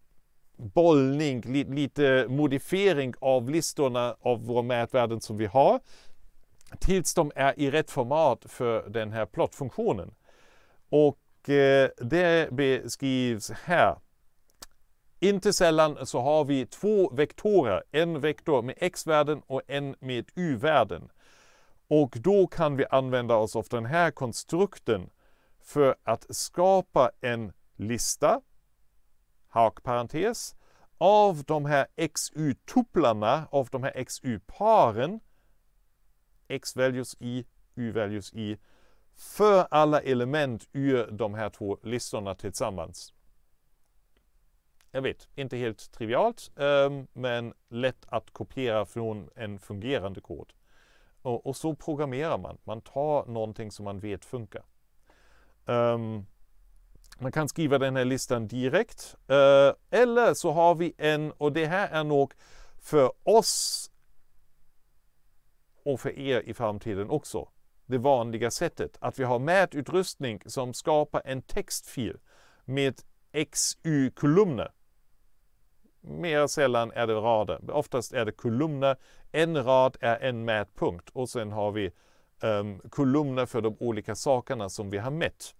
[SPEAKER 1] bollning, li lite modifiering av listorna av våra mätvärden som vi har tills de är i rätt format för den här plotfunktionen. Och eh, det beskrivs här. Inte sällan så har vi två vektorer, en vektor med x-värden och en med y-värden. Och då kan vi använda oss av den här konstrukten för att skapa en lista, hakparentes, av de här xy-tuplarna, av de här xy-paren, x values i, y values i, för alla element ur de här två listorna tillsammans jag vet, inte helt trivialt, ehm, men lätt att kopiera från en fungerande kod. Och, så programmerar man. Man tar någonting som man vet funkar. Ehm, man kan skriva den här listan direkt. Eh, eller så har vi en, och det här är nog för oss och för er i framtiden också, det vanliga sättet. Att vi har mätutrustning som skapar en textfil med XY-kolumner Mer sällan är det rader. Oftast är det kolumner. En rad är en mätpunkt och sen har vi um, kolumner för de olika sakerna som vi har mätt.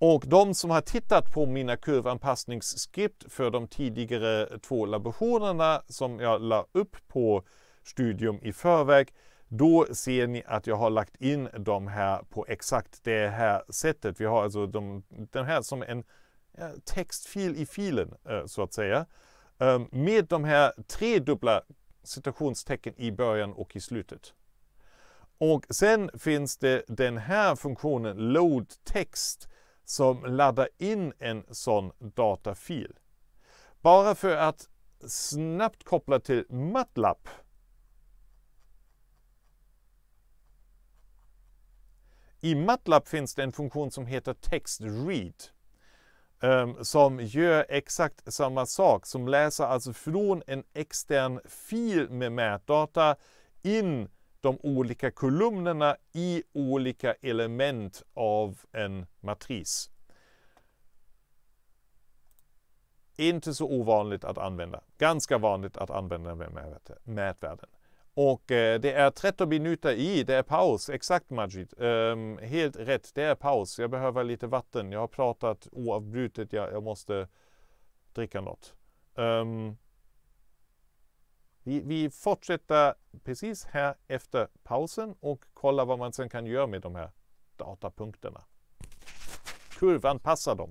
[SPEAKER 1] Och de som har tittat på mina kurvanpassningsskript för de tidigare två laborationerna som jag la upp på Studium i förväg, då ser ni att jag har lagt in de här på exakt det här sättet. Vi har alltså de, den här som en Eh, textfil i filen eh, så att säga. Ehm, med de här tredubbla citationstecken i början och i slutet. Och sen finns det den här funktionen load text som laddar in en sån datafil. Bara för att snabbt koppla till Matlab I Matlab finns det en funktion som heter text read. Ehm, som gör exakt samma sak, som läser alltså från en extern fil med mätdata in de olika kolumnerna i olika element av en matris. Inte så ovanligt att använda, ganska vanligt att använda med mätvärden. Och eh, det är 13 minuter i, det är paus. Exakt Majid. Um, helt rätt, det är paus. Jag behöver lite vatten. Jag har pratat oavbrutet. Jag, jag måste dricka något. Um, vi, vi, fortsätter precis här efter pausen och kollar vad man sen kan göra med de här datapunkterna. Kurvanpassa dem.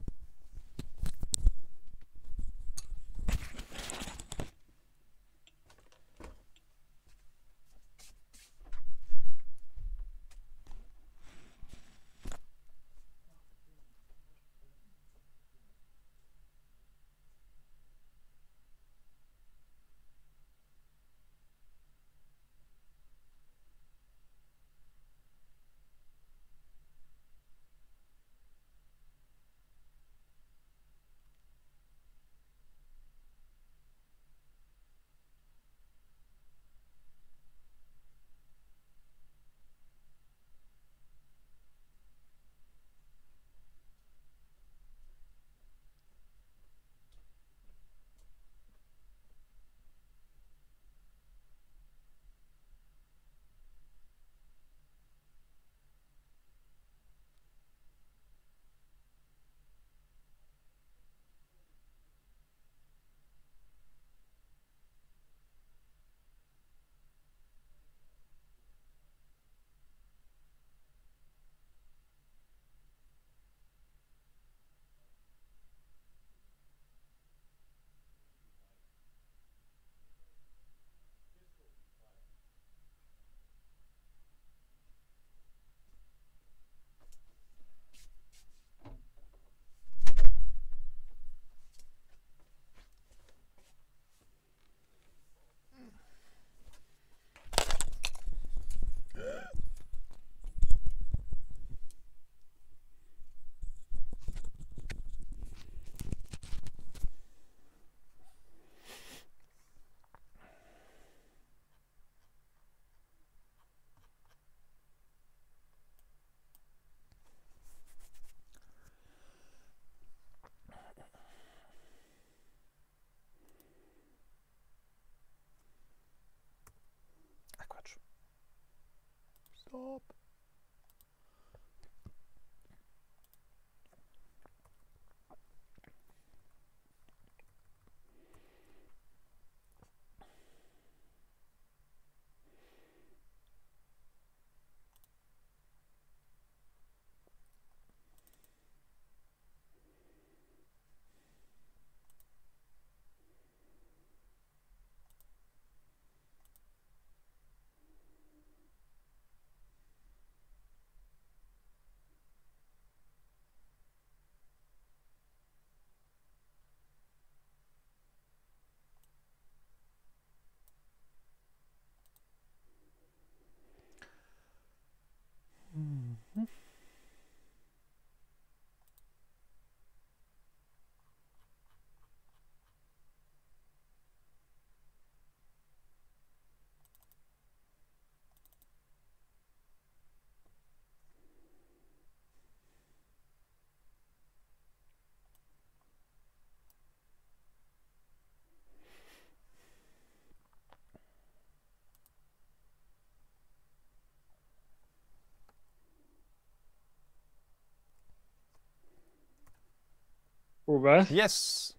[SPEAKER 1] Ove? Yes!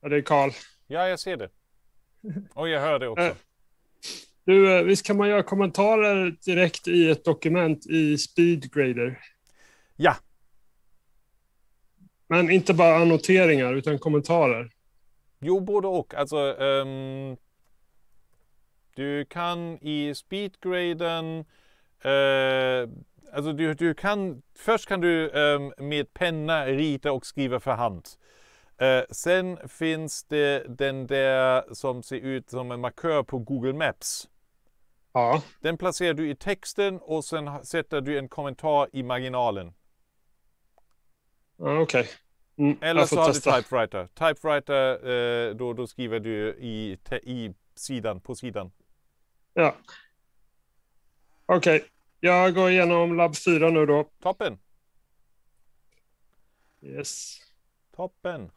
[SPEAKER 1] Ja, det är Karl. Ja, jag ser det. Och jag hör det också. Du, eh, visst kan man göra kommentarer direkt i ett dokument i Speedgrader? Ja. Men inte bara annoteringar, utan kommentarer? Jo, både och. Alltså, um, du kan i Speedgraden uh, alltså du, du kan, först kan du um, med penna rita och skriva för hand. Uh, sen finns det den där som ser ut som en markör på Google Maps. Ja. Den placerar du i texten och sen sätter du en kommentar i marginalen. Okej. Okay. Mm, Eller så har testa. du typewriter. Typewriter, eh, då, då skriver du i, i sidan, på sidan. Ja. Okej, okay. Jag går igenom labb 4 nu då. Toppen. Yes. Toppen.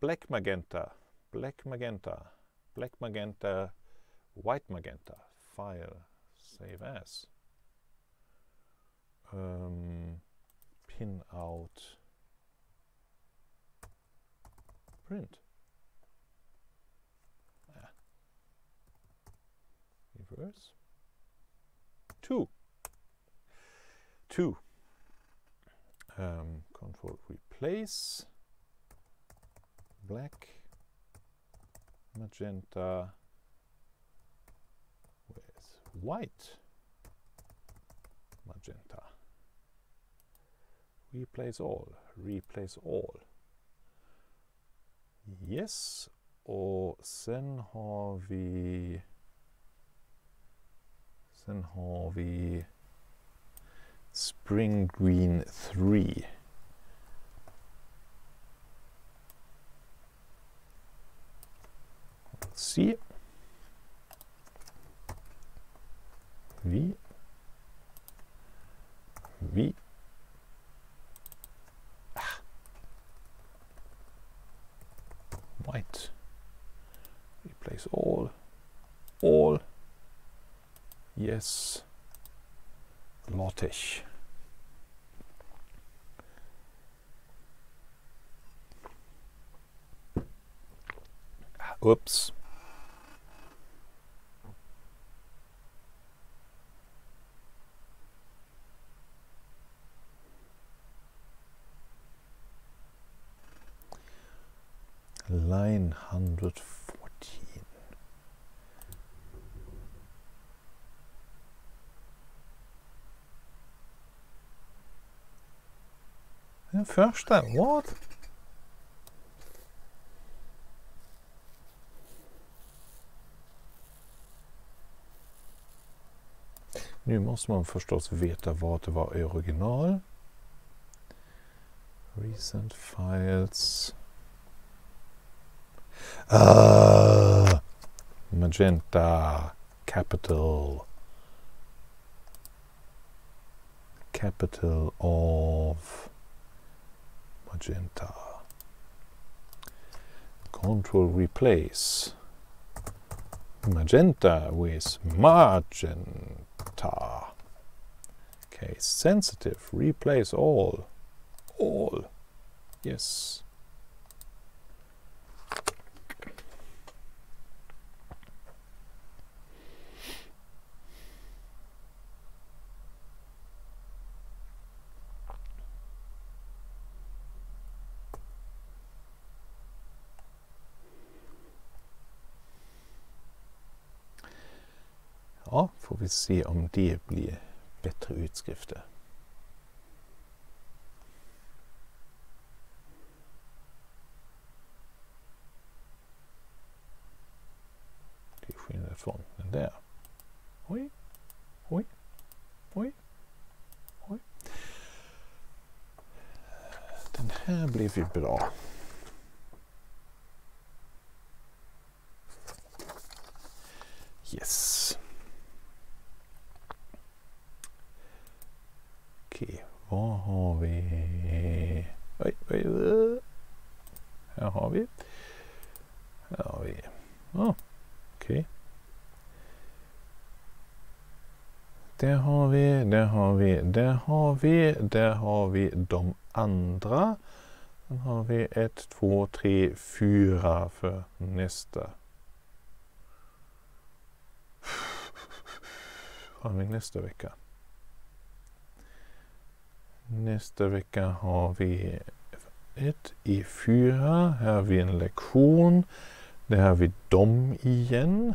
[SPEAKER 1] Black magenta, black magenta, black magenta, white magenta, fire, save as. Um, pin out, print. Two. Two. Um, control replace. Black. Magenta. With white. Magenta. Replace all. Replace all. Yes, or sen har vi Sen har vi Spring Green 3. see. Vi. Vi. Ah. White. Replace all. All. Yes. Lottig. Oops. Line hundred. Den första? What? Nu måste man förstås veta vart det var original. Recent files. Uh, magenta. Capital. Capital of... magenta. Control replace magenta with magenta. Case sensitive, replace all, all, yes. vi se om det blir bättre utskrifter. Det är skillnad från den där. Oj, oj, oj, oj. Den här blev ju bra. Yes. Okej, vad har vi? Oj, oj, oj. Här har vi. Här har vi. Ah, Okej. Där har vi, där har vi, där har vi, där har vi de andra. Sen har vi ett, två, tre, fyra för nästa. Har vi nästa vecka? Nästa vecka har vi ett i fyra. Här har vi en lektion. Där har vi dom igen.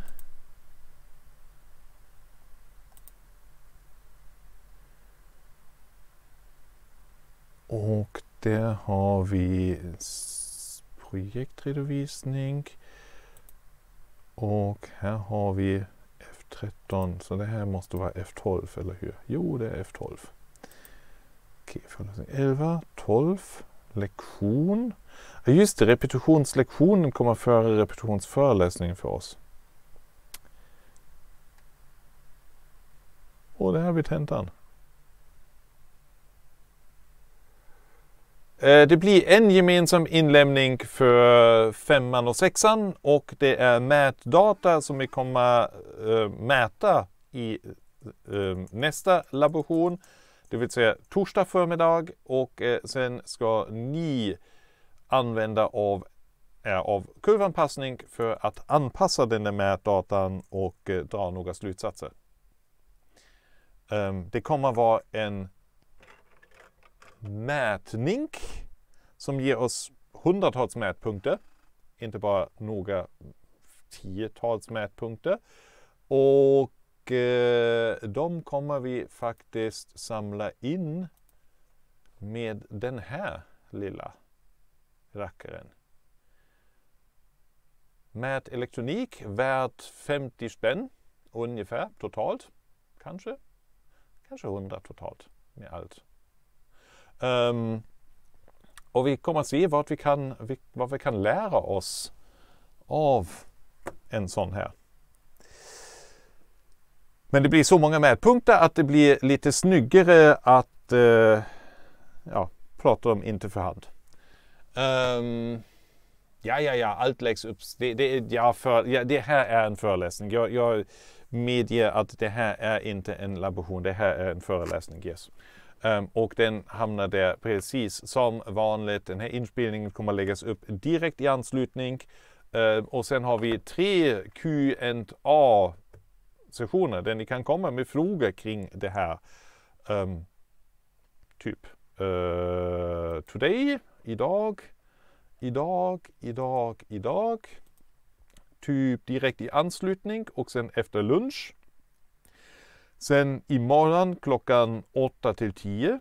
[SPEAKER 1] Och där har vi projektredovisning. Och här har vi F13, så det här måste vara F12, eller hur? Jo, det är F12. Okej, 11, 12, lektion. Ja, just det, repetitionslektionen kommer före repetitionsföreläsningen för oss. Och det här blir tentan. Eh, det blir en gemensam inlämning för femman och sexan och det är mätdata som vi kommer eh, mäta i eh, nästa laboration. Det vill säga torsdag förmiddag och eh, sen ska ni använda av, eh, av kurvanpassning för att anpassa den där mätdatan och eh, dra några slutsatser. Um, det kommer vara en mätning som ger oss hundratals mätpunkter, inte bara några tiotals mätpunkter. Och och eh, de kommer vi faktiskt samla in med den här lilla rackaren. Med elektronik värt 50 spänn ungefär totalt. Kanske, kanske 100 totalt med allt. Um, och vi kommer att se vad vi kan, vad vi kan lära oss av en sån här. Men det blir så många mätpunkter att det blir lite snyggare att eh, ja, prata om inte för hand. Um, ja, ja, ja, allt läggs upp. Det, det, ja, för, ja, det här är en föreläsning. Jag, jag medger att det här är inte en laboration, det här är en föreläsning. Yes. Um, och den hamnar där precis som vanligt. Den här inspelningen kommer läggas upp direkt i anslutning. Um, och sen har vi tre Q&A sessioner där ni kan komma med frågor kring det här. Um, typ uh, today, idag, idag, idag, idag. Typ direkt i anslutning och sen efter lunch. Sen imorgon klockan 8 till 10.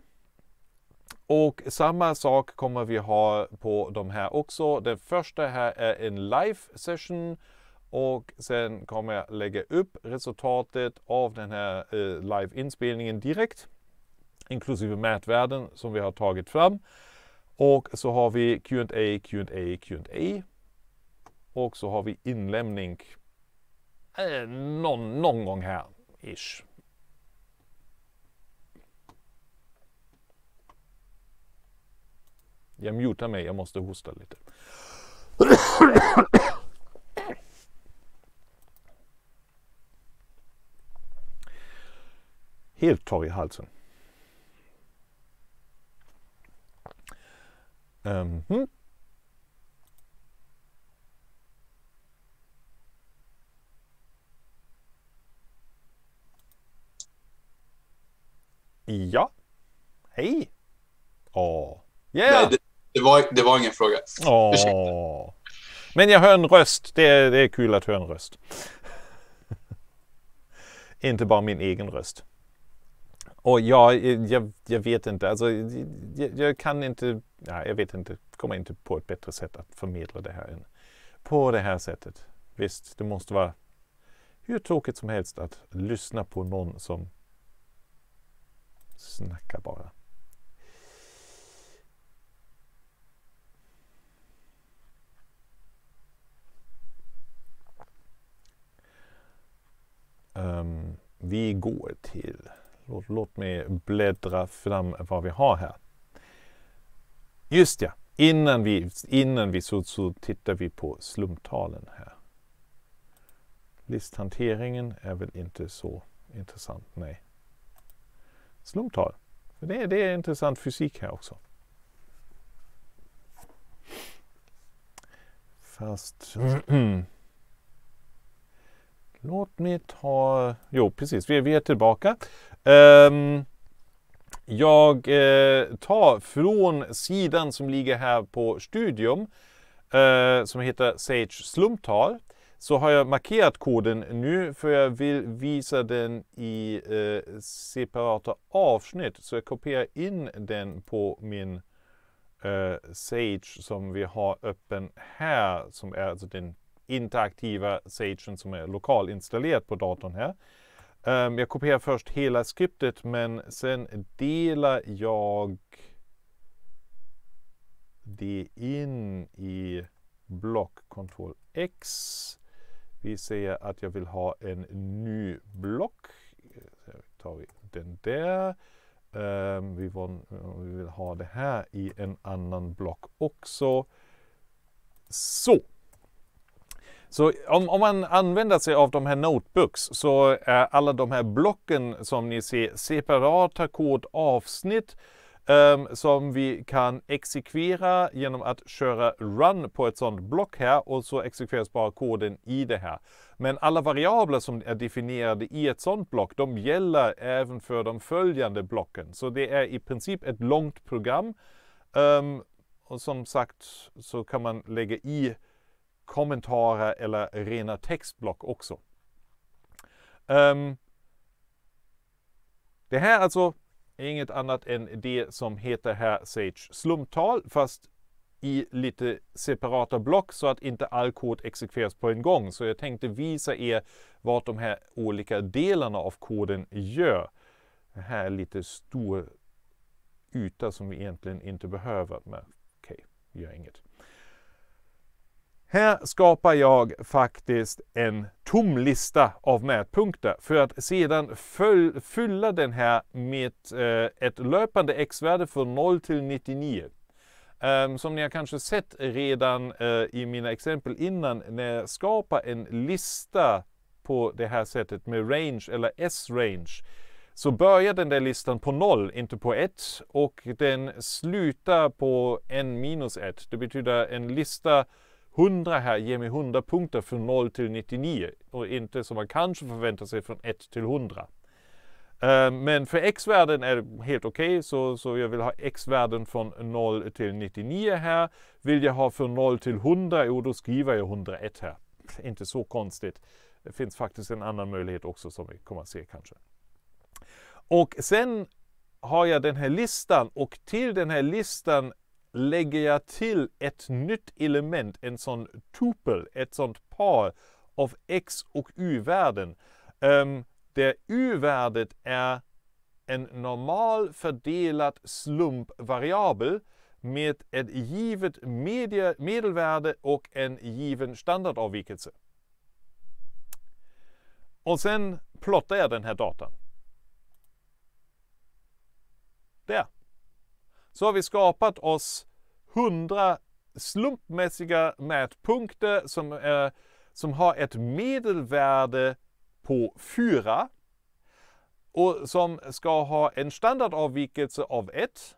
[SPEAKER 1] Och samma sak kommer vi ha på de här också. Den första här är en live session och sen kommer jag lägga upp resultatet av den här eh, liveinspelningen direkt, inklusive mätvärden som vi har tagit fram. Och så har vi Q&A, Q&A, Q&A. Och så har vi inlämning eh, någon, någon gång här, ish. Jag mutar mig, jag måste hosta lite. helt torr i halsen. Mm -hmm. Ja. Hej. Åh. Yeah. Nej, det, det, var, det var ingen fråga. Åh. Men jag hör en röst. Det det är kul att höra en röst. Inte bara min egen röst. Och ja, eh, jag, jag vet inte. Alltså, eh, jag, jag kan inte, ja, jag vet inte, kommer inte på ett bättre sätt att förmedla det här än på det här sättet. Visst, det måste vara hur tråkigt som helst att lyssna på någon som snackar bara. Um, vi går till Låt, låt mig bläddra fram vad vi har här. Just ja, innan vi, innan vi så, så tittar vi på slumptalen här. Listhanteringen är väl inte så intressant, nej. Slumptal, för det, det är intressant fysik här också. Fast... Låt mig ta... Jo, precis, vi, vi är tillbaka. Um, jag eh, tar från sidan som ligger här på Studium eh, som heter Sage Slumptal. Så har jag markerat koden nu för jag vill visa den i eh, separata avsnitt. Så jag kopierar in den på min eh, Sage som vi har öppen här som är alltså den interaktiva Sagen som är lokalinstallerad på datorn här. Um, jag kopierar först hela skriptet men sen delar jag det in i block Ctrl X. Vi säger att jag vill ha en ny block. Så tar vi den där. Um, vi, vill, vi vill ha det här i en annan block också. Så! Så om, om, man använder sig av de här notebooks så är alla de här blocken som ni ser separata kodavsnitt um, ehm, som vi kan exekvera genom att köra run på ett sådant block här och så exekveras bara koden i det här. Men alla variabler som är definierade i ett sådant block, de gäller även för de följande blocken. Så det är i princip ett långt program. Um, och som sagt så kan man lägga i kommentarer eller rena textblock också. Um, det här alltså är inget annat än det som heter här Sage slumptal, fast i lite separata block så att inte all kod exekveras på en gång. Så jag tänkte visa er vad de här olika delarna av koden gör. Det här är lite stor yta som vi egentligen inte behöver, men okej, okay, gör inget. Här skapar jag faktiskt en tom lista av mätpunkter för att sedan fylla den här med eh, ett löpande x-värde från 0 till 99. Ehm, som ni har kanske sett redan eh, i mina exempel innan, när jag skapar en lista på det här sättet med range eller s-range, så börjar den där listan på 0, inte på 1 och den slutar på n 1. Det betyder en lista 100 här ger mig 100 punkter från 0 till 99 och inte som man kanske förväntar sig från 1 till 100. Eh, men för x-värden är det helt okej, okay. så, så jag vill ha x-värden från 0 till 99 här. Vill jag ha från 0 till 100, jo då skriver jag 101 här. Inte så konstigt. Det finns faktiskt en annan möjlighet också som vi kommer att se kanske. Och sen har jag den här listan och till den här listan lägger jag till ett nytt element, en sån tupel, ett sånt par av x och u värden Um, ehm, där u värdet är en normal fördelad slumpvariabel med ett givet medie, medelvärde och en given standardavvikelse. Och sen plottar jag den här datan. Där så har vi skapat oss 100 slumpmässiga mätpunkter som, är, eh, som har ett medelvärde på 4 och som ska ha en standardavvikelse av 1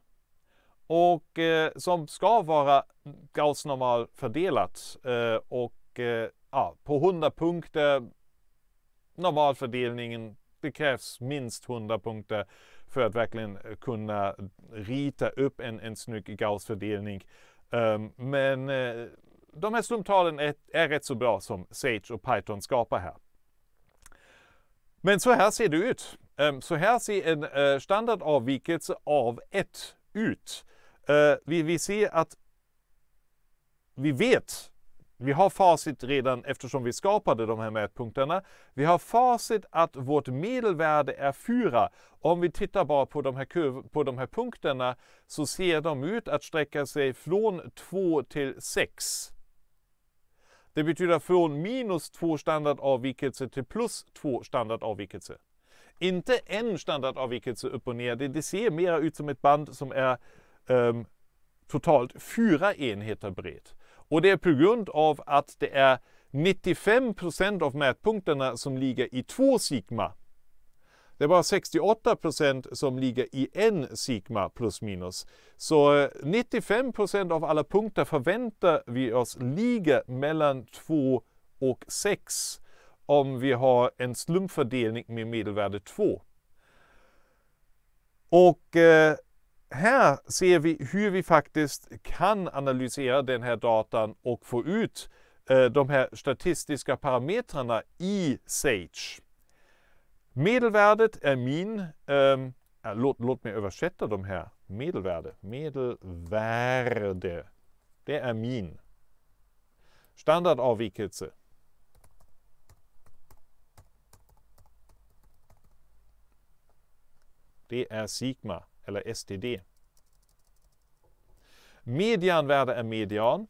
[SPEAKER 1] och eh, som ska vara Gauss-normal fördelat eh, och eh, ja, på 100 punkter normalfördelningen, det krävs minst 100 punkter för att verkligen eh, kunna rita upp en, en snygg gaussfördelning Um, men uh, de här slumptalen är, är rätt så bra som Sage och Python skapar här. Men så här ser det ut. Um, så här ser en uh, standardavvikelse av 1 ut. Uh, vi, vi ser att vi vet vi har facit redan eftersom vi skapade de här mätpunkterna. Vi har facit att vårt medelvärde är 4. Om vi tittar bara på de här, kurv, på de här punkterna så ser de ut att sträcka sig från 2 till 6. Det betyder från minus 2 standardavvikelse till plus 2 standardavvikelse. Inte en standardavvikelse upp och ner. Det, ser mer ut som ett band som är um, totalt fyra enheter brett. Och det är på grund av att det är 95 procent av mätpunkterna som ligger i två sigma. Det är bara 68 procent som ligger i en sigma plus minus. Så 95 eh, procent av alla punkter förväntar vi oss ligger mellan 2 och 6 om vi har en slumpfördelning med medelvärde 2. Och eh, här ser vi hur vi faktiskt kan analysera den här datan och få ut eh, de här statistiska parametrarna i Sage. Medelvärdet är min, ähm, låt, låt mig översätta de här, medelvärde, medelvärde, det är min. Standardavvikelse. Det är sigma eller STD. Medianvärde är median.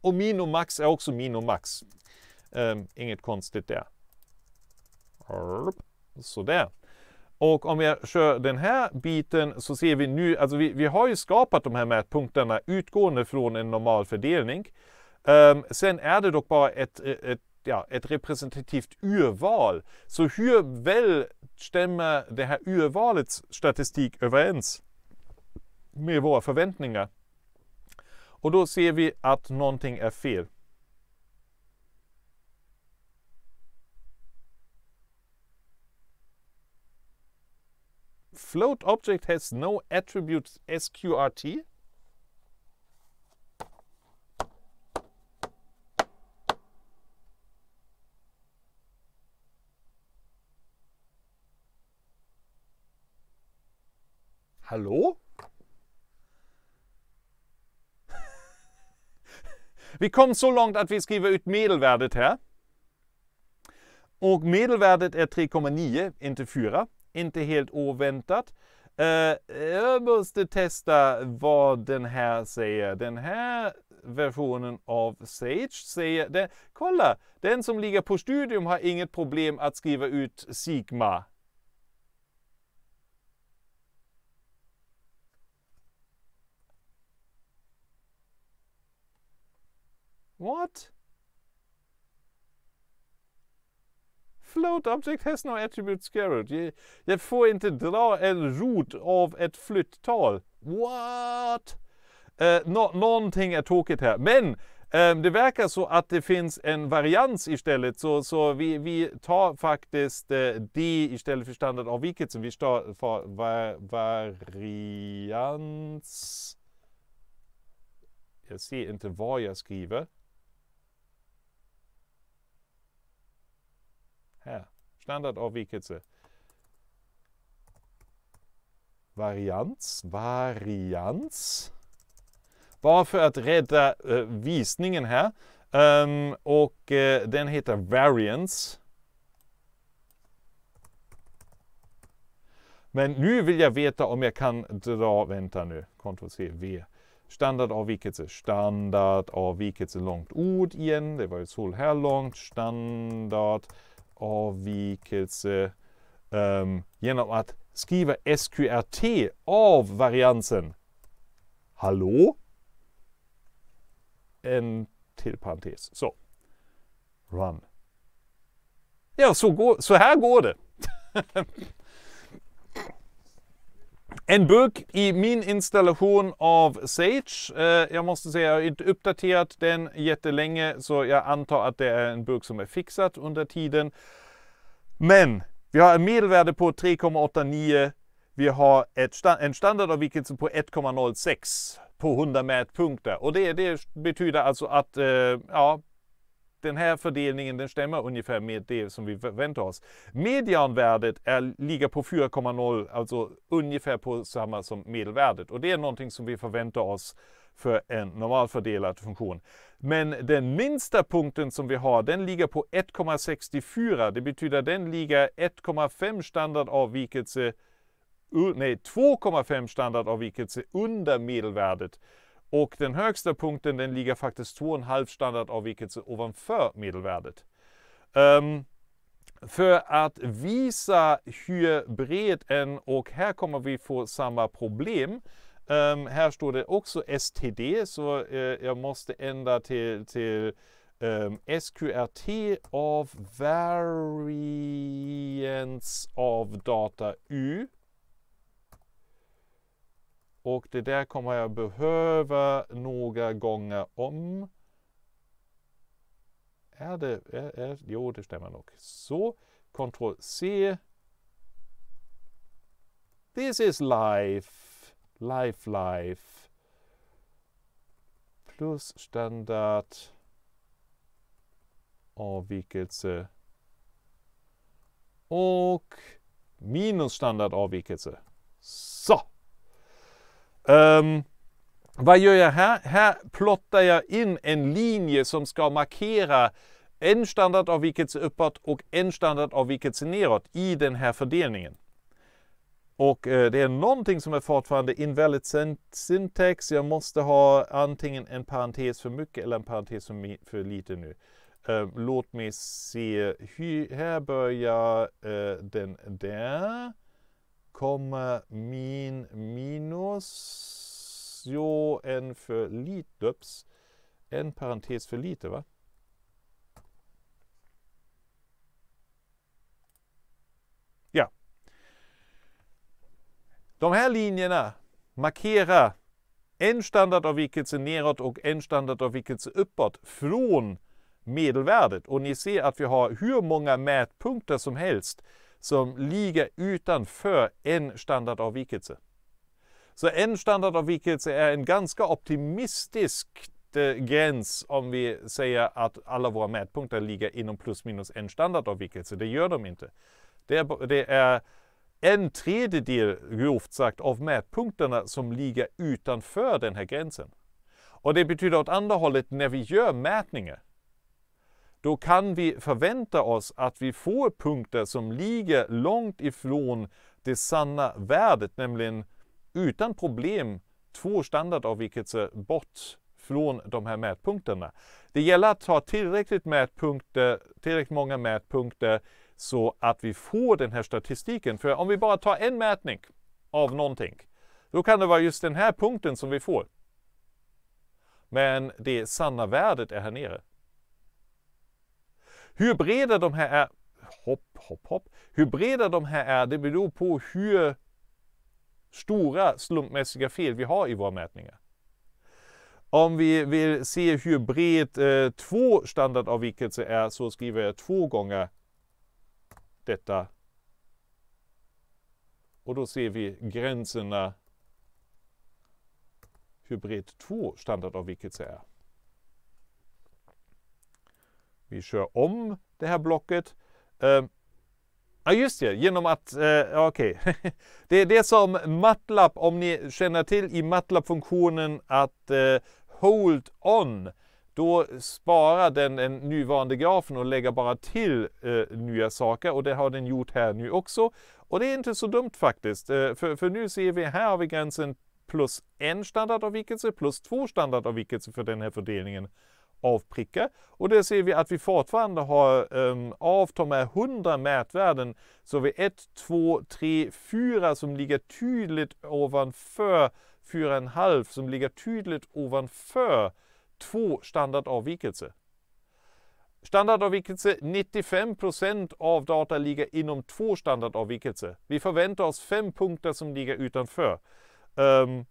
[SPEAKER 1] Och mino-max är också minomax. Um, inget konstigt där. Sådär. Och om jag kör den här biten så ser vi nu, alltså vi, vi har ju skapat de här mätpunkterna utgående från en normal fördelning. Um, sen är det dock bara ett, ett ja, et representativt urval. Så hur väl stämmer det här urvalets statistik överens med våra förväntningar? Und då sehen wir, att någonting är fel. Float object has no attributes SQRT Hallå? Vi kom så långt att vi skriver ut medelvärdet här. Och medelvärdet är 3,9, inte 4. Inte helt oväntat. Eh, eh, jag måste testa vad den här säger. Den här versionen av Sage säger... Den, kolla! Den som ligger på studium har inget problem att skriva ut Sigma What? Float object has no attribute scared. Jag får inte dra en rot av ett flytttal. What? Eh, no någonting är tokigt här. Men eh, det verkar så att det finns en varians istället. Så, så vi, vi tar faktiskt eh, D istället för standardavvikelsen. Vi står för var, varians. Jag ser inte vad jag skriver. Här, standardavvikelse. Varians, varians. Bara för att rädda eh, visningen här. Um, och eh, den heter variance. Men nu vill jag veta om jag kan dra, vänta nu, Ctrl-C, V. Standardavvikelse, standardavvikelse, långt ord igen. Det var ju så här långt, standard avvikelse um, genom att skriva SQRT av variansen. Hallå? En till parentes. Så. Run. Ja, så, går, så här går det. En bugg i min installation av Sage. Eh, jag måste säga, jag har inte uppdaterat den jättelänge, så jag antar att det är en bugg som är fixad under tiden. Men vi har ett medelvärde på 3,89. Vi har ett, en standardavvikelse på 1,06 på 100 mätpunkter. Och det, det betyder alltså att eh, ja, den här fördelningen den stämmer ungefär med det som vi förväntar oss. Medianvärdet är, ligger på 4,0, alltså ungefär på samma som medelvärdet. Och det är någonting som vi förväntar oss för en normalfördelad funktion. Men den minsta punkten som vi har, den ligger på 1,64. Det betyder den ligger 1,5 standardavvikelse, nej 2,5 standardavvikelse under medelvärdet. Och den högsta punkten den ligger faktiskt 2,5 standardavvikelse ovanför medelvärdet. Um, för att visa hur bred en och här kommer vi få samma problem. Um, här står det också STD så uh, jag måste ändra till, till um, ehm, SQRT av variance av data U. Och det där kommer jag behöva några gånger om. Är det, är, är, jo, det stämmer nog. Så, Ctrl C. This is life. Life, life. Plus standard avvikelse och minus standard avvikelse. Så! Um, vad gör jag här? Här plottar jag in en linje som ska markera en standardavvikelse uppåt och en standardavvikelse neråt i den här fördelningen. Och eh, det är någonting som är fortfarande invalid syntax. Jag måste ha antingen en parentes för mycket eller en parentes för, lite nu. Ehm, låt mig se. Här börjar eh, den där kommer min minus, jo en för lite, ups, en parentes för lite va? Ja. De här linjerna markerar en standardavvikelse neråt och en standardavvikelse uppåt från medelvärdet. Och ni ser att vi har hur många mätpunkter som helst som ligger utanför en standardavvikelse. Så en standardavvikelse är en ganska optimistisk eh, gräns om vi säger att alla våra mätpunkter ligger inom plus minus en standardavvikelse. Det gör de inte. Det är, det är en tredjedel, grovt sagt, av mätpunkterna som ligger utanför den här gränsen. Och det betyder åt andra hållet, när vi gör mätningar, då kan vi förvänta oss att vi får punkter som ligger långt ifrån det sanna värdet, nämligen utan problem två standardavvikelser bort från de här mätpunkterna. Det gäller att ha tillräckligt, mätpunkter, tillräckligt många mätpunkter så att vi får den här statistiken. För om vi bara tar en mätning av någonting, då kan det vara just den här punkten som vi får. Men det sanna värdet är här nere. Hur breda de här är, hopp, hopp, hopp. Hur breda de här är, det beror på hur stora slumpmässiga fel vi har i våra mätningar. Om vi vill se hur bred eh, två standardavvikelser är så skriver jag två gånger detta. Och då ser vi gränserna hur bred två standardavvikelser är. Vi kör om det här blocket. Eh, ja, just det, genom att... Eh, Okej. Okay. det är det som Matlab, om ni känner till i Matlab-funktionen att eh, hold on, då sparar den den nuvarande grafen och lägger bara till eh, nya saker och det har den gjort här nu också. Och det är inte så dumt faktiskt, eh, för, för nu ser vi här har vi gränsen plus en standardavvikelse plus två standardavvikelser för den här fördelningen avpricka. Och där ser vi att vi fortfarande har um, de här 100 mätvärden. Så har vi 1, 2, 3, 4 som ligger tydligt ovanför 4,5 som ligger tydligt ovanför två standardavvikelse. Standardavvikelse 95 procent av data ligger inom två standardavvikelse. Vi förväntar oss fem punkter som ligger utanför. Um,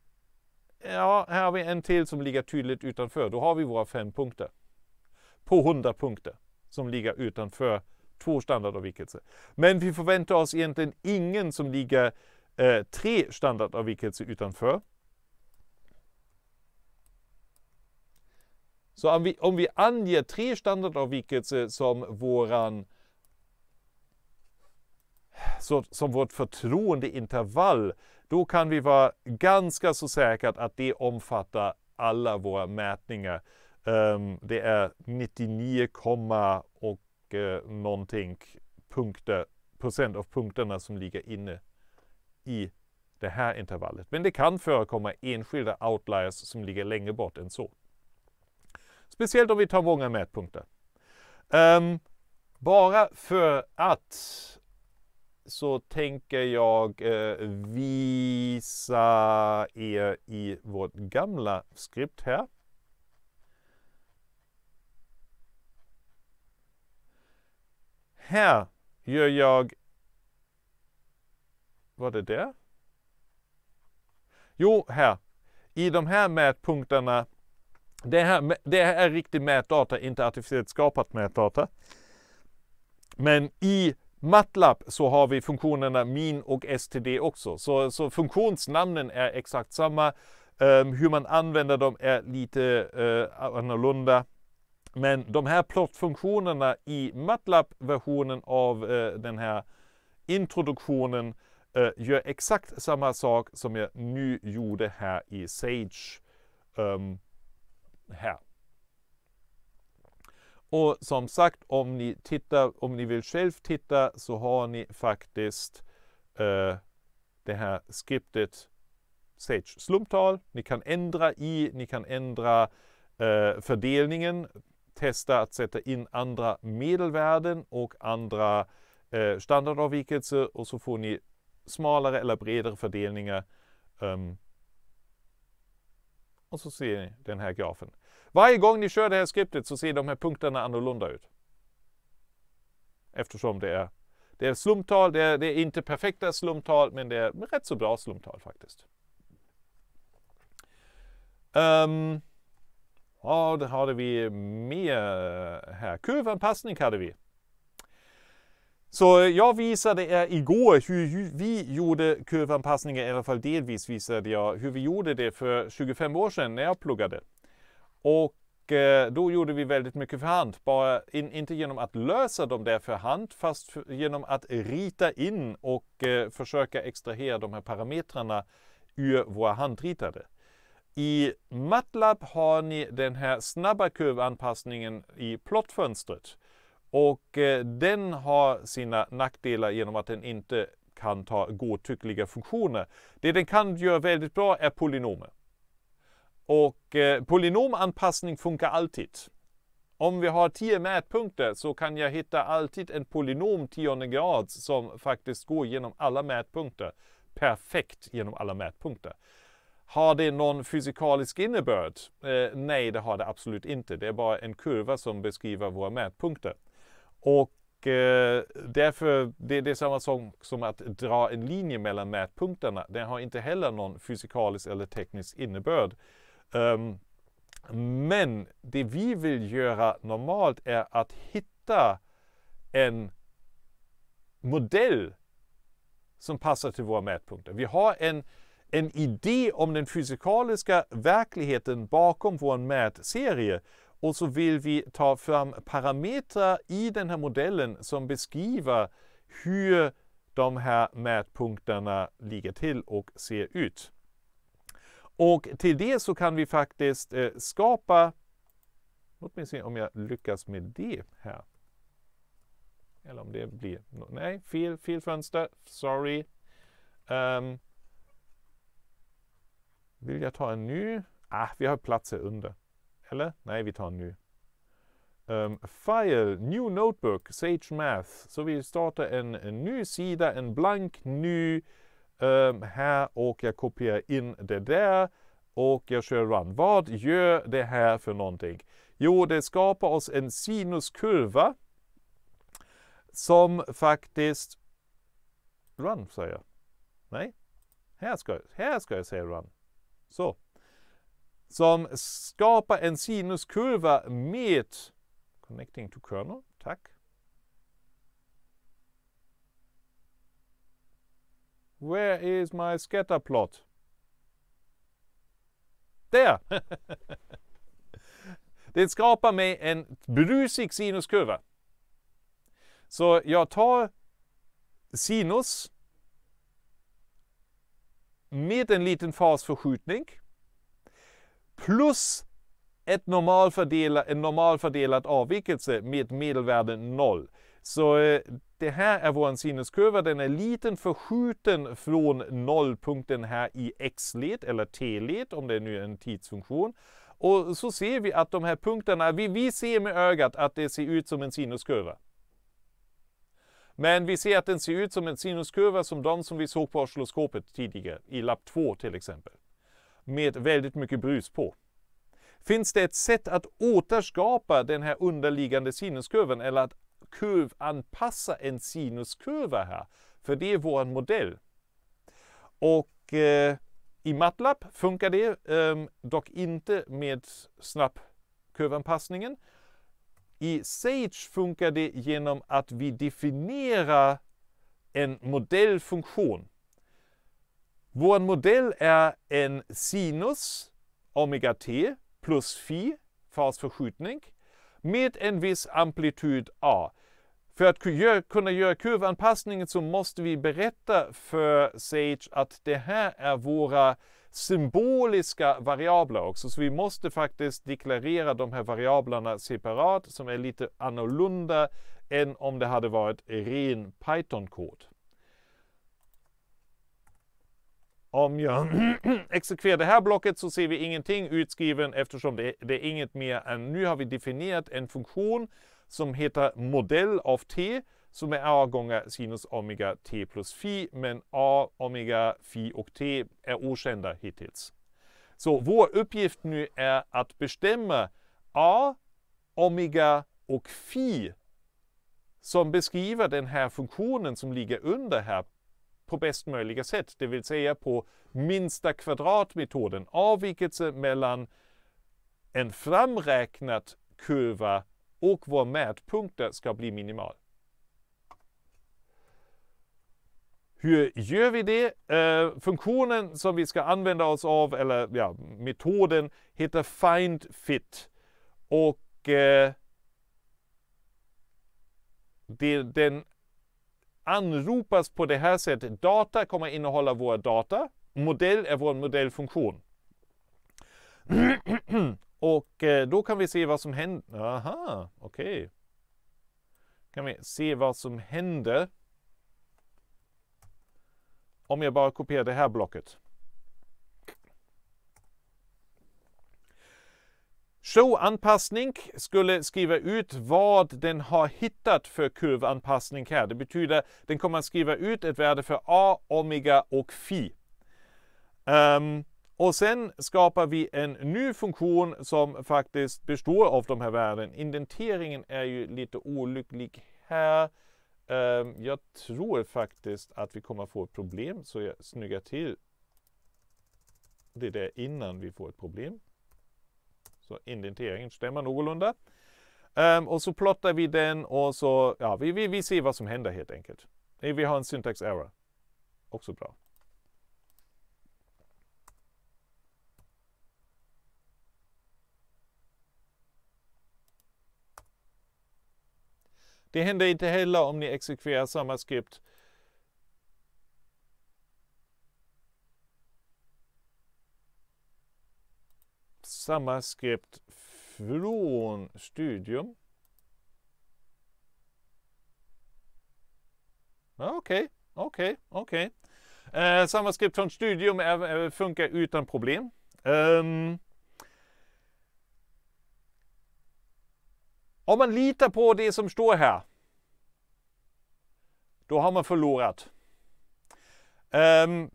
[SPEAKER 1] Ja, här har vi en till som ligger tydligt utanför. Då har vi våra fem punkter. På 100 punkter som ligger utanför två standardavvikelser. Men vi förväntar oss egentligen ingen som ligger eh, tre standardavvikelser utanför. Så om vi, om vi anger tre standardavvikelser som våran så, som vårt förtroendeintervall då kan vi vara ganska så säkra att det omfattar alla våra mätningar. Um, det är 99, och uh, någonting punkter, procent av punkterna som ligger inne i det här intervallet. Men det kan förekomma enskilda outliers som ligger längre bort än så. Speciellt om vi tar många mätpunkter. Um, bara för att så tänker jag eh, visa er i vårt gamla skript här. Här gör jag... Var det där? Jo, här. I de här mätpunkterna. Det här, det här är riktig mätdata, inte artificiellt skapat mätdata. Men i MATLAB så har vi funktionerna min och std också. Så, så funktionsnamnen är exakt samma. Um, hur man använder dem är lite uh, annorlunda. Men de här plottfunktionerna i MATLAB-versionen av uh, den här introduktionen uh, gör exakt samma sak som jag nu gjorde här i Sage. Um, här. Och som sagt, om ni, tittar, om ni vill själv titta så har ni faktiskt eh, det här skriptet Sage slumptal. Ni kan ändra i, ni kan ändra eh, fördelningen, testa att sätta in andra medelvärden och andra eh, standardavvikelser och så får ni smalare eller bredare fördelningar. Um, och så ser ni den här grafen. Varje gång ni kör det här skriptet så ser de här punkterna annorlunda ut. Eftersom det är, det är slumptal, det är, det är inte perfekta slumptal, men det är rätt så bra slumptal faktiskt. Um, vad hade vi mer här? Kurvanpassning hade vi. Så jag visade er eh, igår hur vi gjorde kurvanpassningar, i alla fall delvis visade jag hur vi gjorde det för 25 år sedan när jag pluggade. Och eh, då gjorde vi väldigt mycket för hand, bara in, inte genom att lösa dem där för hand, fast för, genom att rita in och eh, försöka extrahera de här parametrarna ur våra handritade. I MATLAB har ni den här snabba kurvanpassningen i plottfönstret. Och eh, den har sina nackdelar genom att den inte kan ta godtyckliga funktioner. Det den kan göra väldigt bra är polynomer. Och eh, polynomanpassning funkar alltid. Om vi har 10 mätpunkter så kan jag hitta alltid en polynom tionde grad som faktiskt går genom alla mätpunkter. Perfekt genom alla mätpunkter. Har det någon fysikalisk innebörd? Eh, nej, det har det absolut inte. Det är bara en kurva som beskriver våra mätpunkter. Och eh, därför, det, det är samma sak som att dra en linje mellan mätpunkterna. Den har inte heller någon fysikalisk eller teknisk innebörd. Um, men det vi vill göra normalt är att hitta en modell som passar till våra mätpunkter. Vi har en, en idé om den fysikaliska verkligheten bakom vår mätserie och så vill vi ta fram parametrar i den här modellen som beskriver hur de här mätpunkterna ligger till och ser ut. Och till det så kan vi faktiskt eh, skapa, låt mig se om jag lyckas med det här. Eller om det blir, nej, fel, fel fönster, sorry. Um, vill jag ta en ny? Ah, vi har plats här under. Eller? Nej, vi tar en ny. Um, file, New Notebook, Sage Math. Så vi startar en, en ny sida, en blank ny um, här och jag kopierar in det där och jag kör run. Vad gör det här för någonting? Jo, det skapar oss en sinuskurva som faktiskt... Run säger jag. Nej, här ska, jag, här ska jag säga run. Så. Som skapar en sinuskurva med Connecting to kernel, tack. Where is my scatter plot? Där! Det skapar mig en brusig sinuskurva. Så jag tar sinus med en liten fasförskjutning plus ett normalfördela, en normalfördelad avvikelse med medelvärde 0. Så eh, det här är vår sinuskurva. Den är liten förskjuten från nollpunkten här i x-led eller t-led om det nu är en tidsfunktion. Och så ser vi att de här punkterna, vi, vi ser med ögat att det ser ut som en sinuskurva. Men vi ser att den ser ut som en sinuskurva som de som vi såg på oscilloskopet tidigare, i lapp 2 till exempel. Med väldigt mycket brus på. Finns det ett sätt att återskapa den här underliggande sinuskurvan eller att kurvanpassa en sinuskurva här. För det är vår modell. Och eh, i MATLAB funkar det, eh, dock inte med snabbkurvanpassningen. I Sage funkar det genom att vi definierar en modellfunktion. Vår modell är en sinus omega t plus phi, fasförskjutning, med en viss amplitud A. För att kunna göra kurvanpassningen så måste vi berätta för Sage att det här är våra symboliska variabler också. Så vi måste faktiskt deklarera de här variablerna separat som är lite annorlunda än om det hade varit ren Python-kod. Om jag exekverar det här blocket så ser vi ingenting utskriven eftersom det, det är inget mer än nu har vi definierat en funktion som heter modell av t som är a gånger sinus omega t plus phi, men a, omega, phi och t är okända hittills. Så vår uppgift nu är att bestämma a, omega och phi som beskriver den här funktionen som ligger under här på bäst möjliga sätt, det vill säga på minsta kvadratmetoden, avvikelse mellan en framräknad kurva och våra mätpunkter ska bli minimal. Hur gör vi det? Eh, funktionen som vi ska använda oss av, eller ja, metoden, heter find fit. Och eh, den anropas på det här sättet. Data kommer innehålla våra data. Modell är vår modellfunktion. Och eh, då kan vi se vad som händer. Aha, okej. Okay. Kan vi se vad som händer om jag bara kopierar det här blocket. Showanpassning skulle skriva ut vad den har hittat för kurvanpassning här. Det betyder att den kommer att skriva ut ett värde för a, omega och phi. Um, och sen skapar vi en ny funktion som faktiskt består av de här värden. Indenteringen är ju lite olycklig här. Um, jag tror faktiskt att vi kommer få ett problem så jag snyggar till det där innan vi får ett problem. Så indenteringen stämmer någorlunda. Um, och så plottar vi den och så, ja, vi, vi, vi ser vad som händer helt enkelt. Vi har en syntax error. Också bra. Det händer inte heller om ni exekverar samma skript samma skript från Studium. Okej, okay, okej, okay, okej. Okay. Eh, samma skript från Studium är, eh, funkar utan problem. Um, om man litar på det som står här, då har man förlorat. Um,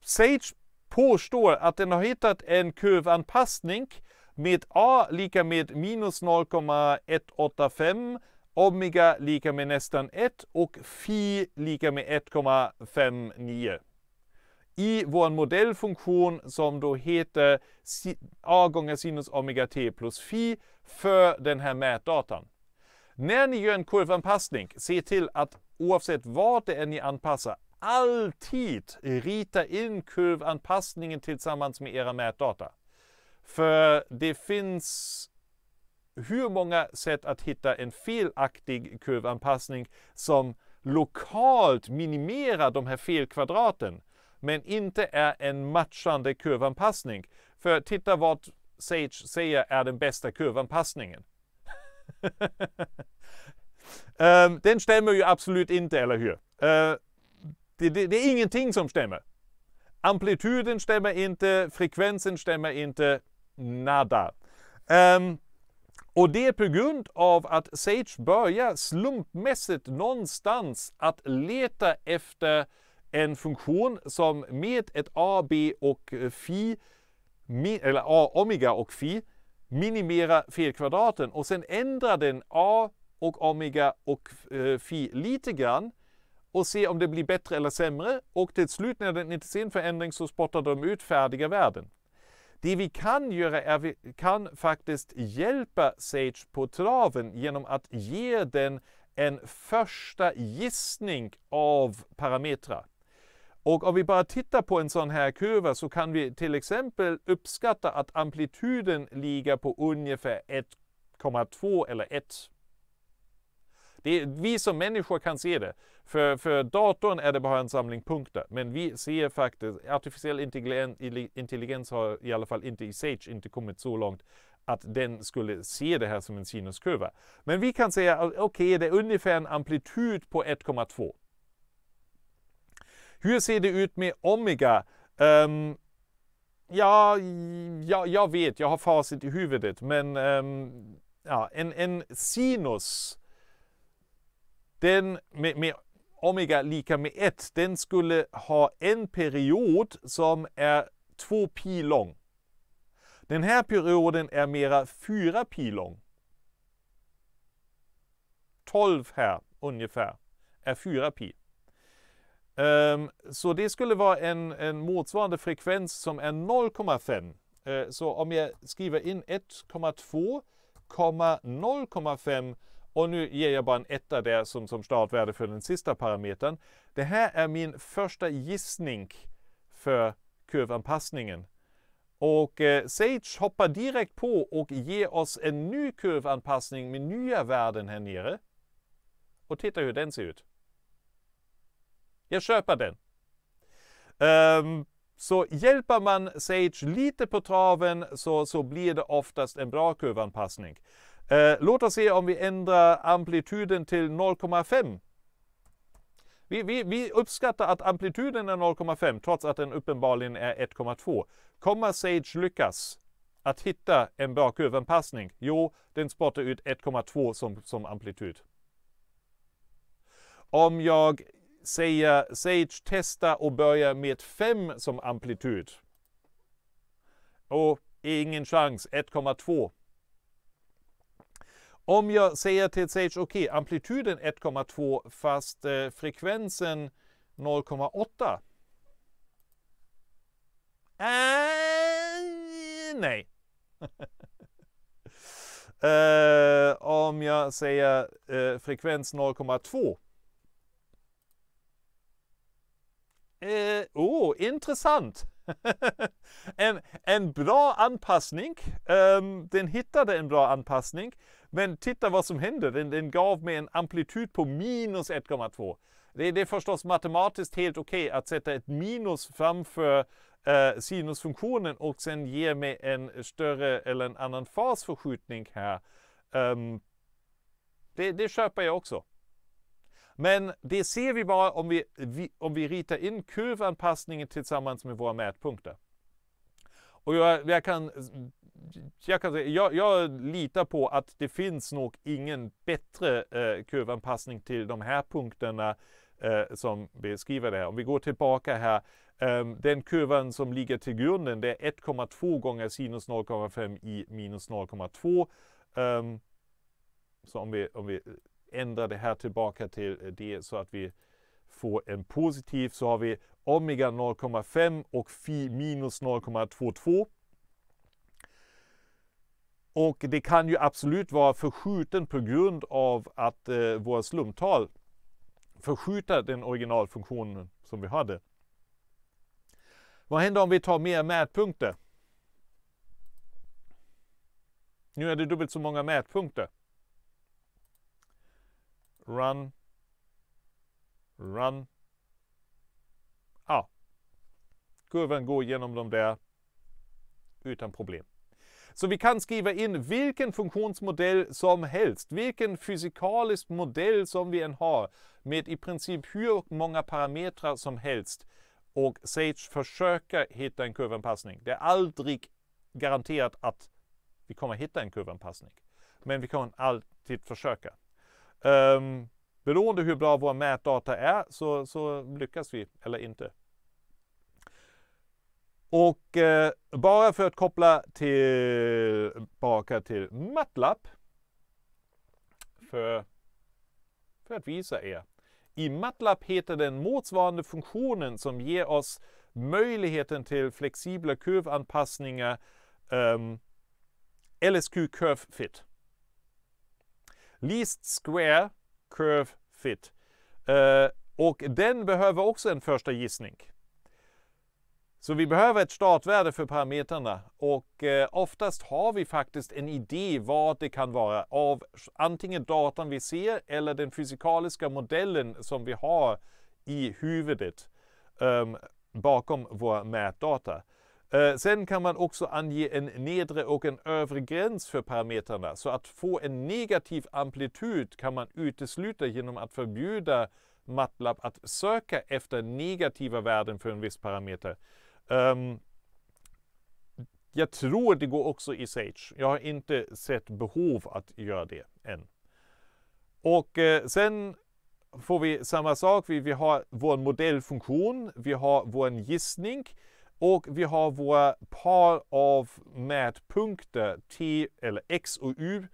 [SPEAKER 1] Sage påstår att den har hittat en kurvanpassning med A lika med minus 0,185, omega lika med nästan 1 och phi lika med 1,59 i vår modellfunktion som då heter a gånger sinus omega t plus phi för den här mätdatan. När ni gör en kurvanpassning, se till att oavsett vad det är ni anpassar, alltid rita in kurvanpassningen tillsammans med era mätdata. För det finns hur många sätt att hitta en felaktig kurvanpassning som lokalt minimerar de här felkvadraten men inte är en matchande kurvanpassning. För titta vad Sage säger är den bästa kurvanpassningen. Ehm, den stämmer ju absolut inte, eller hur? Ehm, det, det, det är ingenting som stämmer. Amplituden stämmer inte, frekvensen stämmer inte, nada. Um, och det är på grund av att Sage börjar slumpmässigt någonstans att leta efter en funktion som med ett a, b och Fi eller a, omega och Fi minimerar felkvadraten och sen ändrar den a och omega och Fi eh, lite grann och se om det blir bättre eller sämre och till slut när den inte ser en förändring så spottar de ut färdiga värden. Det vi kan göra är att vi kan faktiskt hjälpa Sage på traven genom att ge den en första gissning av parametrar. Och om vi bara tittar på en sån här kurva så kan vi till exempel uppskatta att amplituden ligger på ungefär 1,2 eller 1. Det, vi som människor kan se det. För, för datorn är det bara en samling punkter, men vi ser faktiskt, artificiell intelligens har i alla fall inte i Sage inte kommit så långt att den skulle se det här som en sinuskurva. Men vi kan säga, okej, okay, det är ungefär en amplitud på 1,2. Hur ser det ut med omega? Um, ja, ja, jag vet, jag har facit i huvudet, men um, ja, en, en sinus den med, med, omega lika med 1, den skulle ha en period som är 2 pi lång. Den här perioden är mera 4 pi lång. 12 här ungefär är 4 pi. Um, så det skulle vara en, en motsvarande frekvens som är 0,5. Uh, eh, så om jag skriver in 1,2, 0,5 och nu ger jag bara en etta där som, som startvärde för den sista parametern. Det här är min första gissning för kurvanpassningen. Och eh, Sage hoppar direkt på och ger oss en ny kurvanpassning med nya värden här nere. Och titta hur den ser ut. Jag köper den. Um, så hjälper man Sage lite på traven så, så blir det oftast en bra kurvanpassning. Eh, låt oss se om vi ändrar amplituden till 0,5. Vi, vi, vi, uppskattar att amplituden är 0,5 trots att den uppenbarligen är 1,2. Kommer Sage lyckas att hitta en bra kurvanpassning? Jo, den spottar ut 1,2 som, som amplitud. Om jag säger Sage testa och börjar med 5 som amplitud. Och ingen chans, 1,2. Om jag säger till Sage, okej, okay, amplituden 1,2 fast eh, frekvensen 0,8. Äh, eh, nej. eh, om jag säger eh, frekvens 0,2. Eh, oh, intressant! en, en bra anpassning. Um, den hittade en bra anpassning. Men titta vad som hände. Den, den gav mig en amplitud på minus 1,2. Det, det, är förstås matematiskt helt okej okay att sätta ett minus framför eh, sinusfunktionen och sen ge mig en större eller en annan fasförskjutning här. Um, det, det köper jag också. Men det ser vi bara om vi, om vi ritar in kurvanpassningen tillsammans med våra mätpunkter. Och jag, jag kan jag, kan säga, jag, jag, litar på att det finns nog ingen bättre eh, kurvanpassning till de här punkterna eh, som beskriver det här. Om vi går tillbaka här. Eh, den kurvan som ligger till grunden det är 1,2 gånger sinus 0,5 i minus 0,2. Eh, så om vi, om vi ändrar det här tillbaka till eh, det så att vi få en positiv så har vi omega 0,5 och fi minus 0,22. Och det kan ju absolut vara förskjuten på grund av att eh, våra slumptal förskjuter den originalfunktionen som vi hade. Vad händer om vi tar mer mätpunkter? Nu är det dubbelt så många mätpunkter. Run run. Ja, kurvan går genom de där utan problem. Så vi kan skriva in vilken funktionsmodell som helst, vilken fysikalisk modell som vi än har med i princip hur många parametrar som helst och Sage försöker hitta en kurvanpassning. Det är aldrig garanterat att vi kommer hitta en kurvanpassning, men vi kan alltid försöka. Um, Beroende hur bra vår mätdata är så, så lyckas vi eller inte. Och eh, bara för att koppla tillbaka till Matlab. För, för att visa er. I Matlab heter den motsvarande funktionen som ger oss möjligheten till flexibla kurvanpassningar um, ehm, LSQ Curve Fit. Least Square Curve Fit. Eh, och den behöver också en första gissning. Så vi behöver ett startvärde för parametrarna och eh, oftast har vi faktiskt en idé vad det kan vara av antingen datan vi ser eller den fysikaliska modellen som vi har i huvudet eh, bakom våra mätdata. Eh, sen kan man också ange en nedre och en övre gräns för parametrarna. Så att få en negativ amplitud kan man utesluta genom att förbjuda MATLAB att söka efter negativa värden för en viss parameter. Um, jag tror det går också i Sage. Jag har inte sett behov att göra det än. Och eh, sen får vi samma sak. Vi, vi har vår modellfunktion, vi har vår gissning. Och vi har våra par av mätpunkter T eller X och U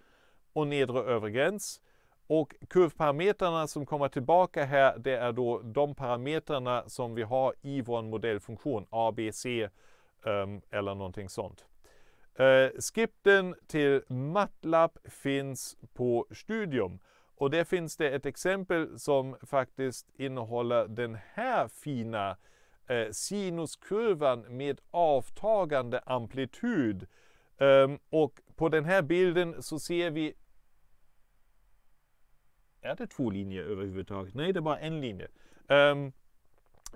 [SPEAKER 1] och nedre och övre gräns. Och kurvparametrarna som kommer tillbaka här, det är då de parametrarna som vi har i vår modellfunktion, A, B, C um, eller någonting sånt. Uh, skripten till MATLAB finns på Studium. Och där finns det ett exempel som faktiskt innehåller den här fina Eh, sinuskurvan med avtagande amplitud. Ehm, och på den här bilden så ser vi är det två linjer överhuvudtaget? Nej, det är bara en linje. Ehm,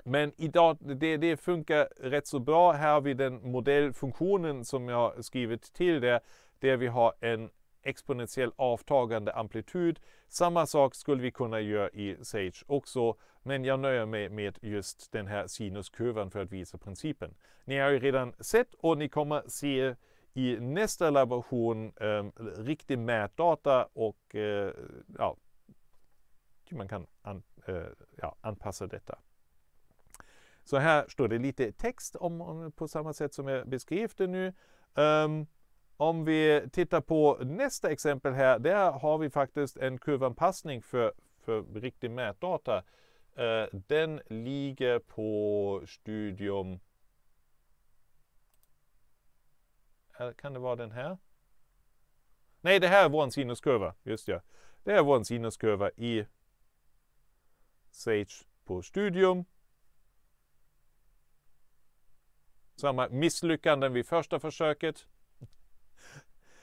[SPEAKER 1] men idag, det, det, funkar rätt så bra. Här har vi den modellfunktionen som jag har skrivit till där, där vi har en exponentiell avtagande amplitud. Samma sak skulle vi kunna göra i Sage också. Men jag nöjer mig med just den här sinuskurvan för att visa principen. Ni har ju redan sett och ni kommer se i nästa laboration eh, riktig mätdata och eh, ja, man kan an, eh, ja, anpassa detta. Så här står det lite text om, om på samma sätt som jag beskrev det nu. Um, om vi tittar på nästa exempel här, där har vi faktiskt en kurvanpassning för, för riktig mätdata. Eh, den ligger på studium... Kan det vara den här? Nej, det här är vår sinuskurva. Just ja. Det är vår sinuskurva i Sage på studium. Samma misslyckanden vid första försöket.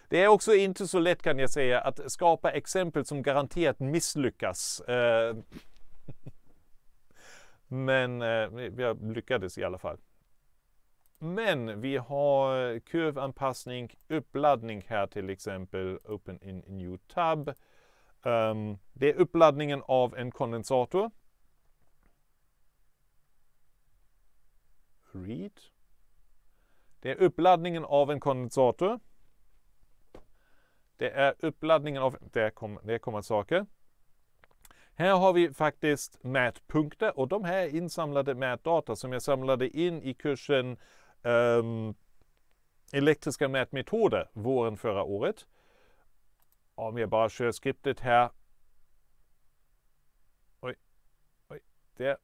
[SPEAKER 1] Det är också inte så lätt kan jag säga att skapa exempel som garanterat misslyckas. Eh, Men jag eh, lyckades i alla fall. Men vi har kurvanpassning, uppladdning här till exempel, Open in New Tab. Um, det är uppladdningen av en kondensator. Read. Det är uppladdningen av en kondensator. Det är uppladdningen av... Där kommer, där kommer saker. Här har vi faktiskt mätpunkter och de här insamlade mätdata som jag samlade in i kursen um, elektriska mätmetoder våren förra året. Om jag bara kör skriptet här. Oj, oj, där.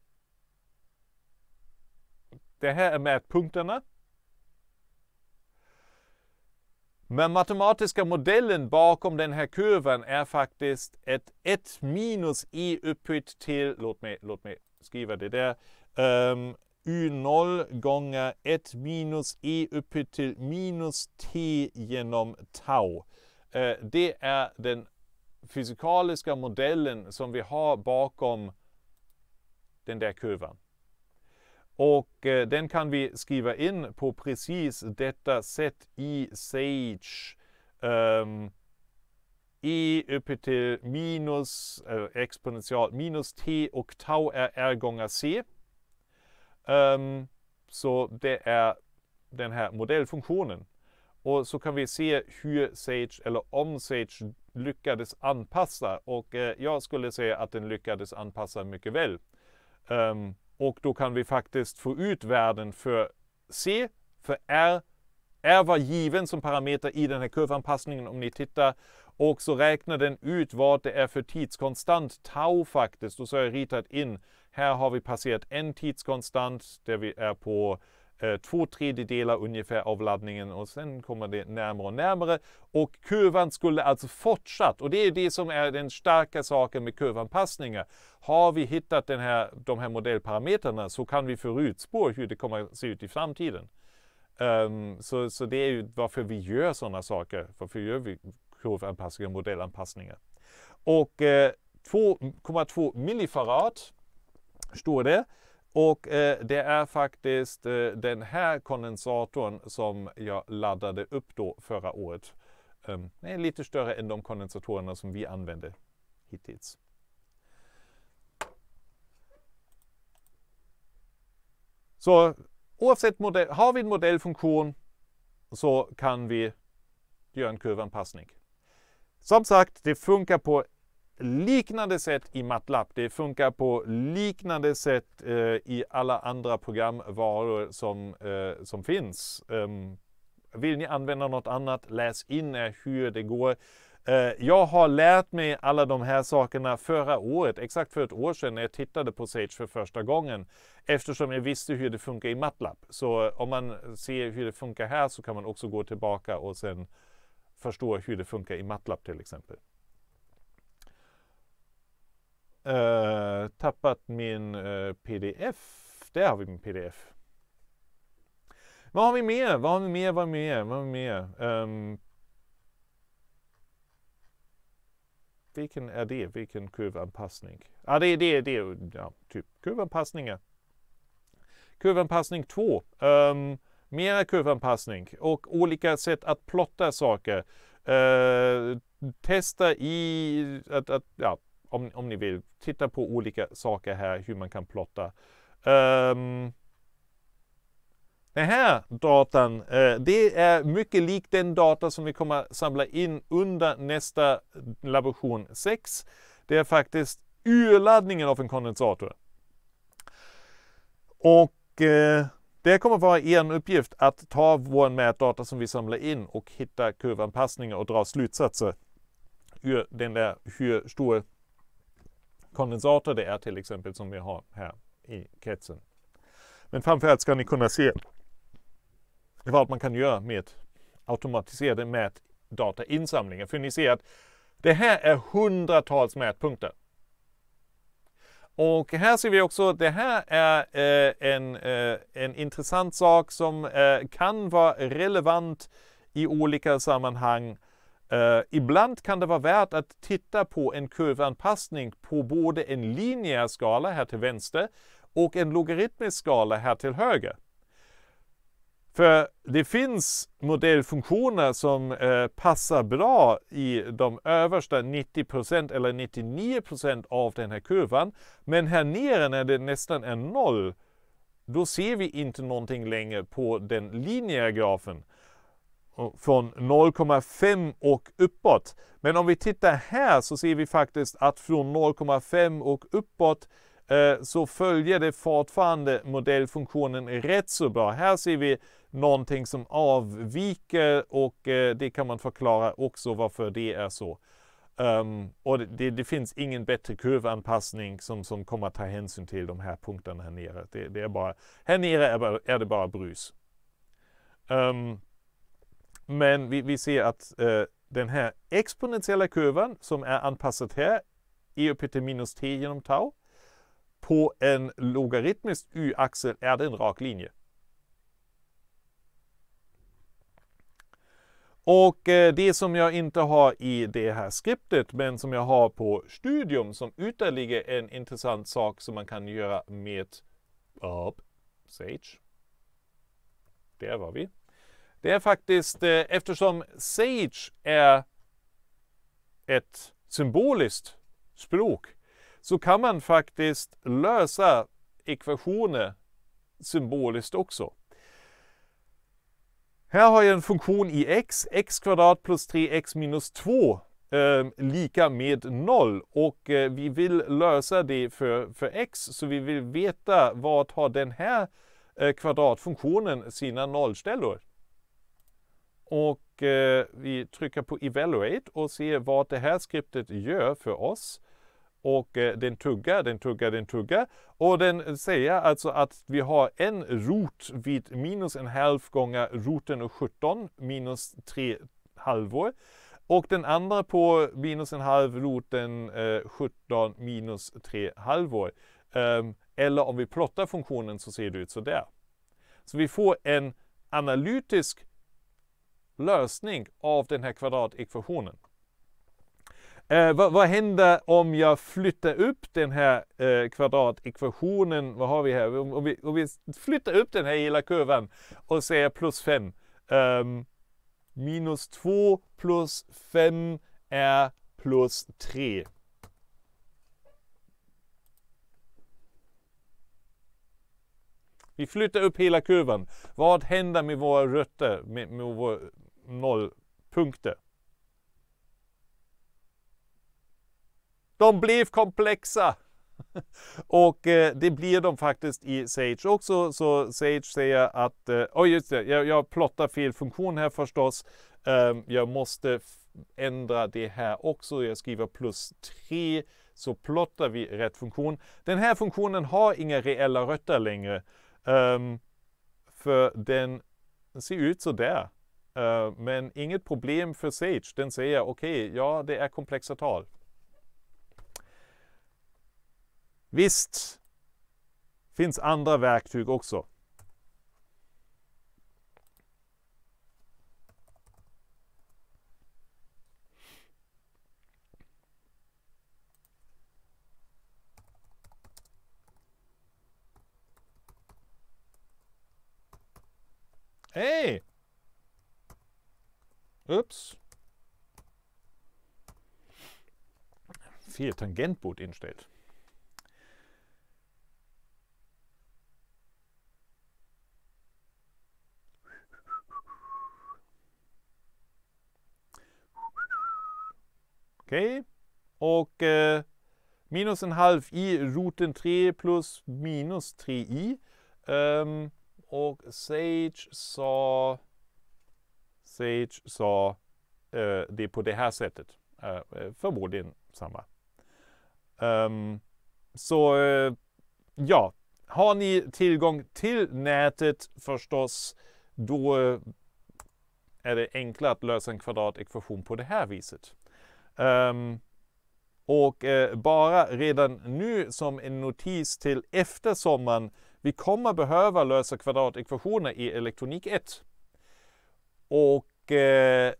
[SPEAKER 1] Det här är mätpunkterna Men matematiska modellen bakom den här kurvan är faktiskt ett 1 minus i upphöjt till, låt mig, låt mig skriva det där, um, ehm, U0 gånger 1 minus E upphöjt till minus T genom tau. Uh, det är den fysikaliska modellen som vi har bakom den där kurvan. Och eh, den kan vi skriva in på precis detta sätt i Sage. Um, e upp till minus äh, exponential minus t och tau är r gånger c. Um, så det är den här modellfunktionen. Och så kan vi se hur Sage, eller om Sage lyckades anpassa. Och eh, jag skulle säga att den lyckades anpassa mycket väl. Um, och då kan vi faktiskt få ut värden för C, för R. R var given som parameter i den här kurvanpassningen om ni tittar. Och så räknar den ut vad det är för tidskonstant tau faktiskt. Och så har jag ritat in, här har vi passerat en tidskonstant där vi är på Eh, två tredjedelar ungefär av laddningen och sen kommer det närmare och närmare. Och kurvan skulle alltså fortsatt, och det är det som är den starka saken med kurvanpassningar. Har vi hittat den här, de här modellparametrarna så kan vi förutspå hur det kommer att se ut i framtiden. Um, så, så det är ju varför vi gör sådana saker. Varför gör vi kurvanpassningar modellanpassningar? Och eh, 2,2 millifarad står det. Och eh, det är faktiskt eh, den här kondensatorn som jag laddade upp då förra året. Um, ehm, den är lite större än de kondensatorerna som vi använde hittills. Så oavsett modell, har vi en modellfunktion så kan vi göra en kurvanpassning. Som sagt, det funkar på liknande sätt i MATLAB. Det funkar på liknande sätt eh, i alla andra programvaror som, eh, som finns. Um, vill ni använda något annat, läs in er eh, hur det går. Eh, jag har lärt mig alla de här sakerna förra året, exakt för ett år sedan när jag tittade på Sage för första gången. Eftersom jag visste hur det funkar i MATLAB. Så om man ser hur det funkar här så kan man också gå tillbaka och sen förstå hur det funkar i MATLAB till exempel. Eh, tappat min uh, eh, pdf. Där har vi min pdf. Vad har vi mer? Vad har vi mer? Vad har vi mer? Vad har vi mer? Um, vilken är det? Vilken kurvanpassning? Ja, ah, det är det. det är, ja, typ kurvanpassningar. Kurvanpassning 2. Um, ehm, mera kurvanpassning och olika sätt att plotta saker. Uh, testa i att, att ja, om, om ni vill titta på olika saker här, hur man kan plotta. Um, den här datan, eh, det är mycket lik den data som vi kommer samla in under nästa laboration 6. Det är faktiskt urladdningen av en kondensator. Och eh, det kommer vara er uppgift att ta vår mätdata som vi samlar in och hitta kurvanpassningar och dra slutsatser ur den där hur stor kondensator det är till exempel som vi har här i kretsen. Men framförallt ska ni kunna se vad man kan göra med automatiserade mätdatainsamlingar. För ni ser att det här är hundratals mätpunkter. Och här ser vi också, det här är eh, en, eh, en intressant sak som eh, kan vara relevant i olika sammanhang Uh, ibland kan det vara värt att titta på en kurvanpassning på både en linjär skala här till vänster och en logaritmisk skala här till höger. För det finns modellfunktioner som eh, passar bra i de översta 90 eller 99 av den här kurvan. Men här nere när det nästan är noll, då ser vi inte någonting längre på den linjära grafen från 0,5 och uppåt. Men om vi tittar här så ser vi faktiskt att från 0,5 och uppåt eh, så följer det fortfarande modellfunktionen rätt så bra. Här ser vi någonting som avviker och eh, det kan man förklara också varför det är så. Ehm, och det, det, finns ingen bättre kurvanpassning som, som kommer att ta hänsyn till de här punkterna här nere. Det, det är bara, här nere är, bara, är det bara brus. Ehm, men vi, vi ser att eh, den här exponentiella kurvan som är anpassad här, e upp till minus t genom tau, på en logaritmisk y-axel är det en rak linje. Och eh, det som jag inte har i det här skriptet, men som jag har på Studium som ytterligare en intressant sak som man kan göra med uh, Sage. Där var vi. Det är faktiskt eh, eftersom Sage är ett symboliskt språk så kan man faktiskt lösa ekvationer symboliskt också. Här har jag en funktion i x, x kvadrat plus 3x minus 2 eh, lika med 0 och eh, vi vill lösa det för, för x så vi vill veta vart har den här eh, kvadratfunktionen sina nollställor och eh, vi trycker på Evaluate och ser vad det här skriptet gör för oss. Och eh, den tuggar, den tuggar, den tuggar. Och den säger alltså att vi har en rot vid minus en halv gånger roten och 17 minus tre halvor. Och den andra på minus en halv roten eh, 17 minus tre halvor. Um, eller om vi plottar funktionen så ser det ut så där. Så vi får en analytisk lösning av den här kvadratekvationen. Eh, vad, vad, händer om jag flyttar upp den här eh, kvadratekvationen? Vad har vi här? Om, om, vi, om, vi, flyttar upp den här hela kurvan och säger plus 5. Um, ehm, minus 2 plus 5 är plus 3. Vi flyttar upp hela kurvan. Vad händer med våra rötter, med, med noll punkter. De blev komplexa! Och eh, det blir de faktiskt i Sage också, så Sage säger att, eh, oh just det, jag, jag plottar fel funktion här förstås. Eh, jag måste ändra det här också. Jag skriver plus 3 så plottar vi rätt funktion. Den här funktionen har inga reella rötter längre. Um, för den ser ut så där. Eh, men inget problem för Sage. Den säger okej, okay, ja det är komplexa tal. Visst finns andra verktyg också. Hej! ups, viel Tangentboot instellt. Okay. Och eh, minus ein halv i Routen 3 plus minus 3i. Um, och Sage sa Sage sa eh, det på det här sättet. Eh, eh förmodligen samma. Um, så eh, ja, har ni tillgång till nätet förstås, då eh, är det enklare att lösa en kvadratekvation på det här viset. Um, och eh, bara redan nu som en notis till efter sommaren, vi kommer behöva lösa kvadratekvationer i elektronik 1. Och Eh,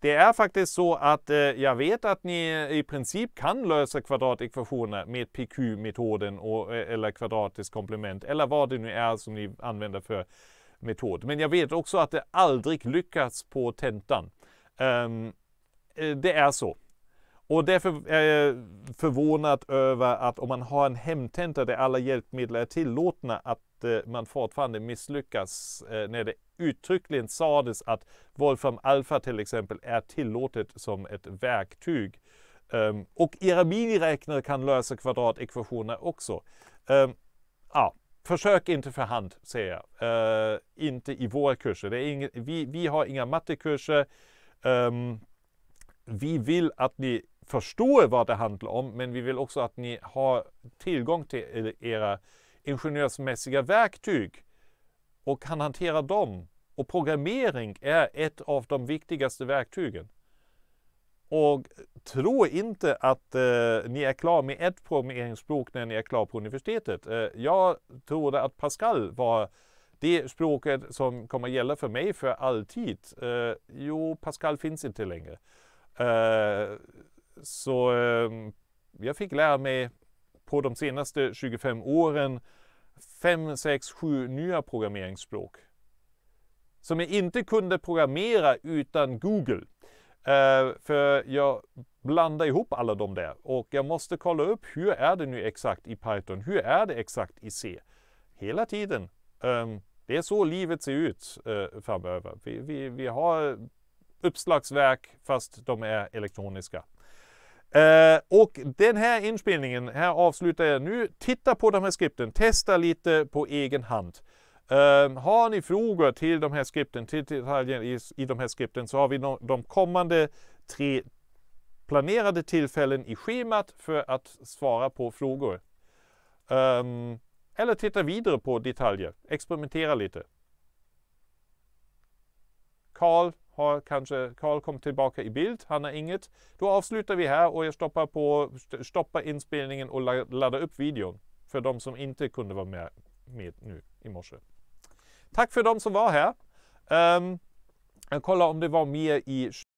[SPEAKER 1] det är faktiskt så att eh, jag vet att ni i princip kan lösa kvadratekvationer med PQ-metoden eh, eller kvadratiskt komplement eller vad det nu är som ni använder för metod. Men jag vet också att det aldrig lyckas på tentan. Um, det är så. Och därför är jag förvånad över att om man har en hemtenta där alla hjälpmedel är tillåtna, att att eh, man fortfarande misslyckas eh, när det uttryckligen sades att Wolfram Alpha till exempel är tillåtet som ett verktyg. Um, och era miniräknare kan lösa kvadratekvationer också. Um, ja, försök inte för hand, säger jag. Uh, inte i våra kurser. Inga, vi, vi, har inga mattekurser. Um, vi vill att ni förstår vad det handlar om, men vi vill också att ni har tillgång till era ingenjörsmässiga verktyg och kan hantera dem. Och programmering är ett av de viktigaste verktygen. Och tro inte att eh, ni är klar med ett programmeringsspråk när ni är klar på universitetet. Eh, jag trodde att Pascal var det språket som kommer gälla för mig för alltid. Eh, jo, Pascal finns inte längre. Eh, så eh, jag fick lära mig på de senaste 25 åren 5, 6, 7 nya programmeringsspråk. Som jag inte kunde programmera utan Google. Uh, för jag blandar ihop alla de där och jag måste kolla upp hur är det nu exakt i Python? Hur är det exakt i C? Hela tiden. Um, det är så livet ser ut uh, framöver. Vi, vi, vi har uppslagsverk fast de är elektroniska. Eh, och den här inspelningen, här avslutar jag nu. Titta på de här skripten, testa lite på egen hand. Eh, har ni frågor till de här skripten, till detaljer i, i de här skripten, så har vi no de kommande tre planerade tillfällen i schemat för att svara på frågor. Eh, eller titta vidare på detaljer, experimentera lite. Karl har kanske, Karl kom tillbaka i bild, han har inget. Då avslutar vi här och jag stoppar, på, stoppar inspelningen och laddar upp videon för de som inte kunde vara med, med nu i morse. Tack för de som var här. Um, jag kollar om det var mer i